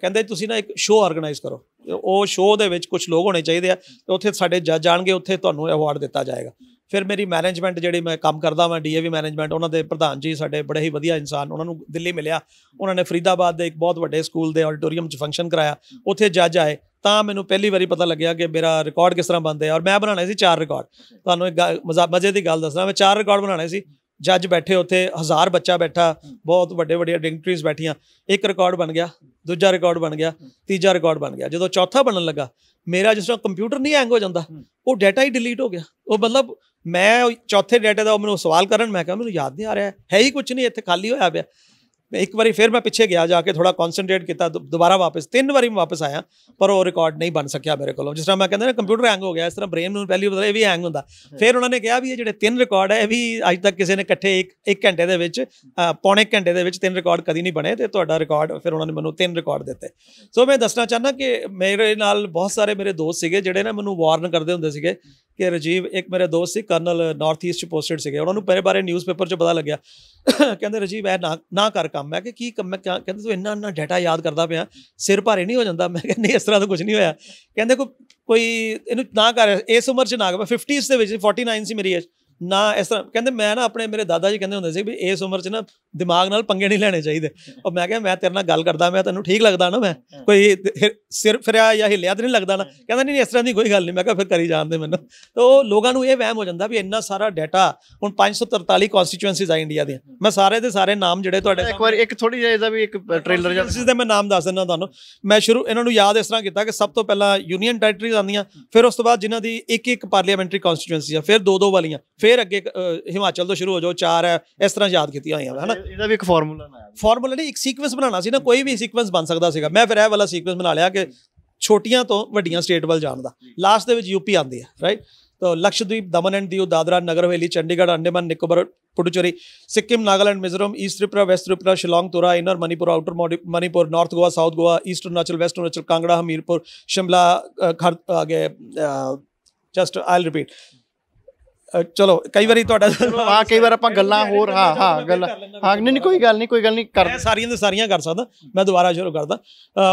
ਕਹਿੰਦੇ ਤੁਸੀਂ ਨਾ ਇੱਕ ਸ਼ੋਅ ਆਰਗੇਨਾਈਜ਼ ਕਰੋ ਉਹ ਸ਼ੋਅ ਦੇ ਵਿੱਚ ਕੁਝ ਲੋਕ ਹੋਣੇ ਚਾਹੀਦੇ ਆ ਤੇ ਉੱਥੇ ਸਾਡੇ ਜੱਜ ਆਣਗੇ ਉੱਥੇ ਤੁਹਾਨੂੰ ਅਵਾਰਡ ਦਿੱਤਾ ਜਾਏਗਾ ਫਿਰ ਮੇਰੀ ਮੈਨੇਜਮੈਂਟ ਜਿਹੜੀ ਮੈਂ ਕੰਮ ਕਰਦਾ ਮੈਂ ਡੀਏਵੀ ਮੈਨੇਜਮੈਂਟ ਉਹਨਾਂ ਦੇ ਪ੍ਰਧਾਨ ਜੀ ਸਾਡੇ ਬੜੇ ਹੀ ਵਧੀਆ ਇਨਸਾਨ ਉਹਨਾਂ ਨੂੰ ਦਿੱਲੀ ਮਿਲਿਆ ਉਹਨਾਂ ਨੇ ਫਰੀਦਾਬਾਦ ਦੇ ਇੱਕ ਬਹੁਤ ਵੱਡੇ ਸਕੂਲ ਦੇ ਆਡੀਟੋਰੀਅਮ 'ਚ ਫੰਕਸ਼ਨ ਕਰਾਇਆ ਉੱਥੇ ਜੱਜ ਆਏ ਤਾਂ ਮੈਨੂੰ ਪਹਿਲੀ ਵਾਰੀ ਪਤਾ ਲੱਗਿਆ ਕਿ ਮੇਰਾ ਰਿਕਾਰਡ ਕਿਸ ਤਰ੍ਹਾਂ ਬਣਦਾ ਹੈ ਔਰ ਮੈਂ ਬਣਾਣਾ ਸੀ ਚਾਰ ਰਿਕਾਰਡ ਤੁਹਾਨੂੰ ਇੱਕ ਮਜ਼ੇ ਦੀ ਗੱਲ ਦੱਸਣਾ ਮੈਂ ਚਾਰ ਰਿਕਾਰਡ ਬਣਾਣੇ ਸੀ ਜੱਜ ਬੈਠੇ ਉੱਥੇ ਹਜ਼ਾਰ ਬੱਚਾ ਬੈਠਾ ਬਹੁਤ ਵੱਡੇ ਵੱਡੇ ਡਿਗਨਟਰੀਜ਼ ਬੈਠੀਆਂ ਇੱਕ ਰਿਕਾਰਡ ਬਣ ਗਿਆ ਦੂਜਾ ਰਿਕਾਰਡ ਬਣ ਗਿਆ ਤੀਜਾ ਰਿਕਾਰਡ ਬਣ ਗਿਆ ਜਦੋਂ ਚੌਥਾ ਬਣਨ ਲੱਗਾ ਮੇਰਾ ਜਿਸ ਤਰ੍ਹਾਂ ਕੰਪਿਊਟਰ ਨਹੀਂ ਹੈਂਗ ਹੋ ਜਾਂਦਾ ਉਹ ਡਾਟਾ ਹੀ ਡਿਲੀਟ ਹੋ ਗਿਆ ਉਹ ਮਤਲਬ ਮੈਂ ਚੌਥੇ ਡਾਟਾ ਦਾ ਮੈਨੂੰ ਸਵਾਲ ਕਰਨ ਮੈਂ ਕਿਹਾ ਮੈਨੂੰ ਯਾਦ ਨਹੀਂ ਆ ਰਿਹਾ ਹੈ ਹੀ ਕੁਝ ਨਹੀਂ ਇੱਥੇ ਖਾਲੀ ਹੋਇਆ ਪਿਆ ਮੈਂ ਇੱਕ ਵਾਰੀ ਫਿਰ ਮੈਂ ਪਿੱਛੇ ਗਿਆ ਜਾ ਕੇ ਥੋੜਾ ਕਨਸੈਂਟਰੇਟ ਕੀਤਾ ਦੁਬਾਰਾ ਵਾਪਸ ਤਿੰਨ ਵਾਰੀ ਮੈਂ ਵਾਪਸ ਆਇਆ ਪਰ ਉਹ ਰਿਕਾਰਡ ਨਹੀਂ ਬਣ ਸਕਿਆ ਮੇਰੇ ਕੋਲੋਂ ਜਿਸ ਤਰ੍ਹਾਂ ਮੈਂ ਕਹਿੰਦਾ ਨਾ ਕੰਪਿਊਟਰ ਹੈਂਗ ਹੋ ਗਿਆ ਇਸ ਤਰ੍ਹਾਂ ਬ੍ਰੇਨ ਨੂੰ ਪਹਿਲੀ ਵਾਰ ਇਹ ਵੀ ਹੈਂਗ ਹੁੰਦਾ ਫਿਰ ਉਹਨਾਂ ਨੇ ਕਿਹਾ ਵੀ ਇਹ ਜਿਹੜੇ ਤਿੰਨ ਰਿਕਾਰਡ ਹੈ ਇਹ ਵੀ ਅੱਜ ਤੱਕ ਕਿਸੇ ਨੇ ਇਕੱਠੇ ਇੱਕ ਇੱਕ ਘੰਟੇ ਦੇ ਵਿੱਚ ਪੌਣੇ ਘੰਟੇ ਦੇ ਵਿੱਚ ਤਿੰਨ ਰਿਕਾਰਡ ਕਦੀ ਨਹੀਂ ਬਣੇ ਤੇ ਤੁਹਾਡਾ ਰਿਕਾਰਡ ਫਿਰ ਉਹਨਾਂ ਨੇ ਮੈਨੂੰ ਤਿੰਨ ਰਿਕਾਰਡ ਦਿੱਤੇ ਸੋ ਮੈਂ ਦੱਸਣਾ ਚਾਹੁੰਦਾ ਕਿ ਮੇਰੇ ਨਾਲ ਬਹੁਤ ਸਾਰੇ ਮੇਰੇ ਦੋਸਤ ਸੀਗੇ ਜਿਹੜੇ ਨਾ ਮੈਨੂੰ ਵਾਰਨ ਕਰਦੇ ਹੁੰਦੇ ਸੀਗੇ ਕਿ ਰਜੀਵ ਇੱਕ ਮੇਰੇ ਦੋਸਤ ਸੀ ਕਰਨਲ ਨਾਰਥ ਈਸਟ ਪੋਸਟਡ ਸੀਗੇ ਉਹਨਾਂ ਨੂੰ ਪਰੇ ਬਾਰੇ ਨਿਊਜ਼ਪੇਪਰ 'ਚ ਪਤਾ ਲੱਗਿਆ ਕਹਿੰਦੇ ਰਜੀਵ ਇਹ ਨਾ ਕਰ ਕੰਮ ਮੈਂ ਕਿ ਕੀ ਕੰਮ ਮੈਂ ਕਹਿੰਦੇ ਤੂੰ ਇੰਨਾ ਇੰਨਾ ਡਾਟਾ ਯਾਦ ਕਰਦਾ ਪਿਆ ਸਿਰ ਭਾਰੇ ਨਹੀਂ ਹੋ ਜਾਂਦਾ ਮੈਂ ਕਹਿੰਦੇ ਨਹੀਂ ਇਸ ਤਰ੍ਹਾਂ ਤਾਂ ਕੁਝ ਨਹੀਂ ਹੋਇਆ ਕਹਿੰਦੇ ਕੋਈ ਕੋਈ ਇਹਨੂੰ ਨਾ ਕਰ ਇਸ ਉਮਰ 'ਚ ਨਾ ਕਰ 50s ਦੇ ਵਿੱਚ 49 ਸੀ ਮੇਰੀ ਏਜ ਨਾ ਇਸ ਤਰ੍ਹਾਂ ਕਹਿੰਦੇ ਮੈਂ ਨਾ ਆਪਣੇ ਮੇਰੇ ਦਾਦਾ ਜੀ ਕਹਿੰਦੇ ਹੁੰਦੇ ਸੀ ਵੀ ਇਸ ਉਮਰ 'ਚ ਨਾ ਦਿਮਾਗ ਨਾਲ ਪੰਗੇ ਨਹੀਂ ਲੈਣੇ ਚਾਹੀਦੇ ਉਹ ਮੈਂ ਕਿਹਾ ਮੈਂ ਤੇਰੇ ਨਾਲ ਗੱਲ ਕਰਦਾ ਮੈਂ ਤੈਨੂੰ ਠੀਕ ਲੱਗਦਾ ਨਾ ਮੈਂ ਕੋਈ ਸਿਰ ਫਿਰਿਆ ਜਾਂ ਹਿੱਲਿਆ ਤੇ ਨਹੀਂ ਲੱਗਦਾ ਨਾ ਕਹਿੰਦਾ ਨਹੀਂ ਇਸ ਤਰ੍ਹਾਂ ਦੀ ਕੋਈ ਗੱਲ ਨਹੀਂ ਮੈਂ ਕਿਹਾ ਫਿਰ ਕਰੀ ਜਾਣਦੇ ਮੈਨੂੰ ਤਾਂ ਉਹ ਲੋਕਾਂ ਨੂੰ ਇਹ ਵਹਿਮ ਹੋ ਜਾਂਦਾ ਵੀ ਇੰਨਾ ਸਾਰਾ ਡਾਟਾ ਹੁਣ 543 ਕਨਸਟੀਚੁਐਂਸੀਜ਼ ਆ ਇੰਡੀਆ ਦੀਆਂ ਮੈਂ ਸਾਰੇ ਦੇ ਸਾਰੇ ਨਾਮ ਜਿਹੜੇ ਤੁਹਾਡੇ ਇੱਕ ਵਾਰ ਇੱਕ ਥੋੜੀ ਜਿਹੀ ਇਹਦਾ ਵੀ ਇੱਕ ਟ੍ਰੇਲਰ ਜਾਂ ਇਸ ਦੇ ਮੈਂ ਨਾਮ ਦੱਸ ਦਿੰਦਾ ਤੁਹਾਨੂੰ ਮੈਂ ਸ਼ੁਰੂ ਇਹਨਾਂ ਨੂੰ ਯਾਦ ਇਸ ਤਰ੍ਹਾਂ ਕੀਤਾ ਕਿ ਸਭ ਤੋਂ ਪਹਿਲਾਂ ਯੂਨੀਅਨ ਟੈਰੀਟਰੀਜ਼ ਆਉਂਦੀਆਂ ਫਿਰ ਉਸ ਤੋਂ ਬਾਅਦ ਜਿਨ੍ਹਾਂ ਦੀ ਇੱਕ ਇੱਕ ਪਾਰਲੀਮੈਂਟਰੀ ਕਨਸਟੀਚੁਐਂਸੀ ਆ ਫਿਰ ਦੋ ਦੋ ਵਾਲੀਆਂ ਫਿਰ ਅੱਗੇ ਹਿਮਾਚਲ ਤੋਂ ਸ਼ੁਰੂ ਹੋ ਜਾਓ ਚਾਰ ਹੈ ਇਸ ਤਰ੍ਹਾਂ ਯਾਦ ਕੀਤੀਆਂ ਹੋਈਆਂ ਹਨਾ ਇਹਦਾ ਵੀ ਇੱਕ ਫਾਰਮੂਲਾ ਨਾ ਫਾਰਮੂਲਾ ਨਹੀਂ ਇੱਕ ਸੀਕੁਐਂਸ ਬਣਾਉਣਾ ਸੀ ਨਾ ਕੋਈ ਵੀ ਸੀਕੁਐਂਸ ਬਣ ਸਕਦਾ ਸੀਗਾ ਮੈਂ ਫਿਰ ਇਹ ਵਾਲਾ ਸੀਕੁਐਂਸ ਬਣਾ ਲਿਆ ਕਿ ਛੋਟੀਆਂ ਤੋਂ ਵੱਡੀਆਂ ਸਟੇਟ ਵੱਲ ਜਾਣ ਦਾ ਲਾਸਟ ਦੇ ਵਿੱਚ ਯੂਪੀ ਆਉਂਦੀ ਹੈ ਰਾਈਟ ਤੋ Lakshadweep Daman and Diu Dadra Nagar Haveli Chandigarh Andaman Nicobar Puducherry Sikkim Nagaland Mizoram east Tripura west Tripura Shillong Tura inner Manipur outer Manipur north Goa south Goa east Arunachal west Arunachal Kangra Hamirpur Shimla ਖਰ ਅਗੇ ਜਸਟ ਆਈਲ ਰਿਪੀਟ ਚਲੋ ਕਈ ਵਾਰੀ ਤੁਹਾਡਾ ਹਾਂ ਕਈ ਵਾਰ ਆਪਾਂ ਗੱਲਾਂ ਹੋਰ ਹਾਂ ਹਾਂ ਗੱਲ ਹਾਂ ਨਹੀਂ ਕੋਈ ਗੱਲ ਨਹੀਂ ਕੋਈ ਗੱਲ ਨਹੀਂ ਕਰ ਸਾਰੀਆਂ ਦੇ ਸਾਰੀਆਂ ਕਰ ਸਕਦਾ ਮੈਂ ਦੁਬਾਰਾ ਸ਼ੁਰੂ ਕਰਦਾ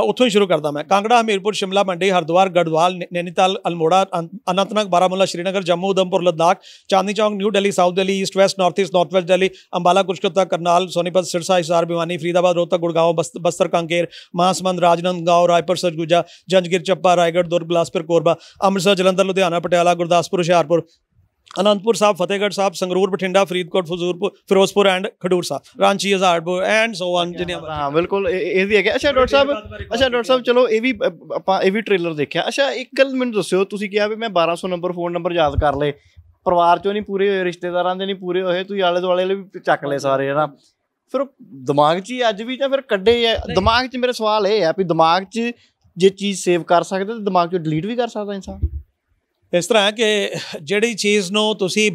ਉੱਥੋਂ ਹੀ ਸ਼ੁਰੂ ਕਰਦਾ ਮੈਂ ਕਾਂਗੜਾ ਹਮੀਰਪੁਰ ਸ਼ਿਮਲਾ ਮੰਡੀ Hardwar Garhwal Nainital Almora Anantnag ਬਾਰਾਮੁਲਾ Srinagar Jammu Udhampur Ladakh Chandni Chowk new Delhi south Delhi east west north east north west Delhi Ambala Kurukshetra Karnal Sonipat Sirsa Hisar Bhiwani Faridabad Rohtak Gurgaon Bastar Kanker Mahasamund Rajnandgaon Raipur Surguja Janjgir Champa Raigarh Durg Korba Amritsar Jalandhar Ludhiana Patiala Gurdaspur Hoshiarpur Anandpur Sahib Fatehgarh Sahib Sangrur Bathinda Faridkot ਫਜ਼ੂਰਪੁਰ ਫਿਰੋਜ਼ਪੁਰ ਐਂਡ ਖਡੂਰ ਸਾਹਿਬ ਰਾਂਚੀ ਹਜ਼ਾਰਪੁਰ ਐਂਡ ਸੋ ਔਨ ਜਿਹੜੀਆਂ ਹਾਂ ਬਿਲਕੁਲ ਇਹ ਵੀ ਹੈਗਾ ਅੱਛਾ ਡਾਕਟਰ ਸਾਹਿਬ ਅੱਛਾ ਡਾਕਟਰ ਸਾਹਿਬ ਚਲੋ ਇਹ ਵੀ ਆਪਾਂ ਇਹ ਵੀ ਟ੍ਰੇਲਰ ਦੇਖਿਆ ਅੱਛਾ ਇੱਕ ਗੱਲ ਮੈਨੂੰ ਦੱਸਿਓ ਤੁਸੀਂ ਕਿਹਾ ਵੀ ਮੈਂ 1200 ਨੰਬਰ ਫੋਨ ਨੰਬਰ ਯਾਦ ਕਰ ਲਏ ਪਰਿਵਾਰ ਚੋਂ ਨਹੀਂ ਪੂਰੇ ਹੋਏ ਰਿਸ਼ਤੇਦਾਰਾਂ ਦੇ ਨਹੀਂ ਪੂਰੇ ਹੋਏ ਤੁਸੀਂ ਆਲੇ ਦੁਆਲੇ ਲਈ ਵੀ ਚੱਕ ਲਏ ਸਾਰੇ ਹਨਾ ਫਿਰ ਦਿਮਾਗ 'ਚ ਹੀ ਅੱਜ ਵੀ ਜਾਂ ਫਿਰ ਕੱਢੇ ਆ ਦਿਮਾਗ 'ਚ ਮੇਰਾ ਸਵਾਲ ਇਹ ਹੈ ਵੀ ਦਿਮਾਗ 'ਚ ਜੇ ਚੀਜ਼ ਸੇਵ ਕਰ ਸਕਦੇ ਤਾਂ ਦਿਮਾਗ 'ਚੋਂ ਡਿਲੀਟ ਵੀ ਕਰ ਸਕਦਾ ਇਨਸਾਨ ਇਸ ਤਰ੍ਹਾਂ ਕਿ ਜਿਹੜੀ ਚੀਜ਼ ਨੂੰ ਤੁਸੀਂ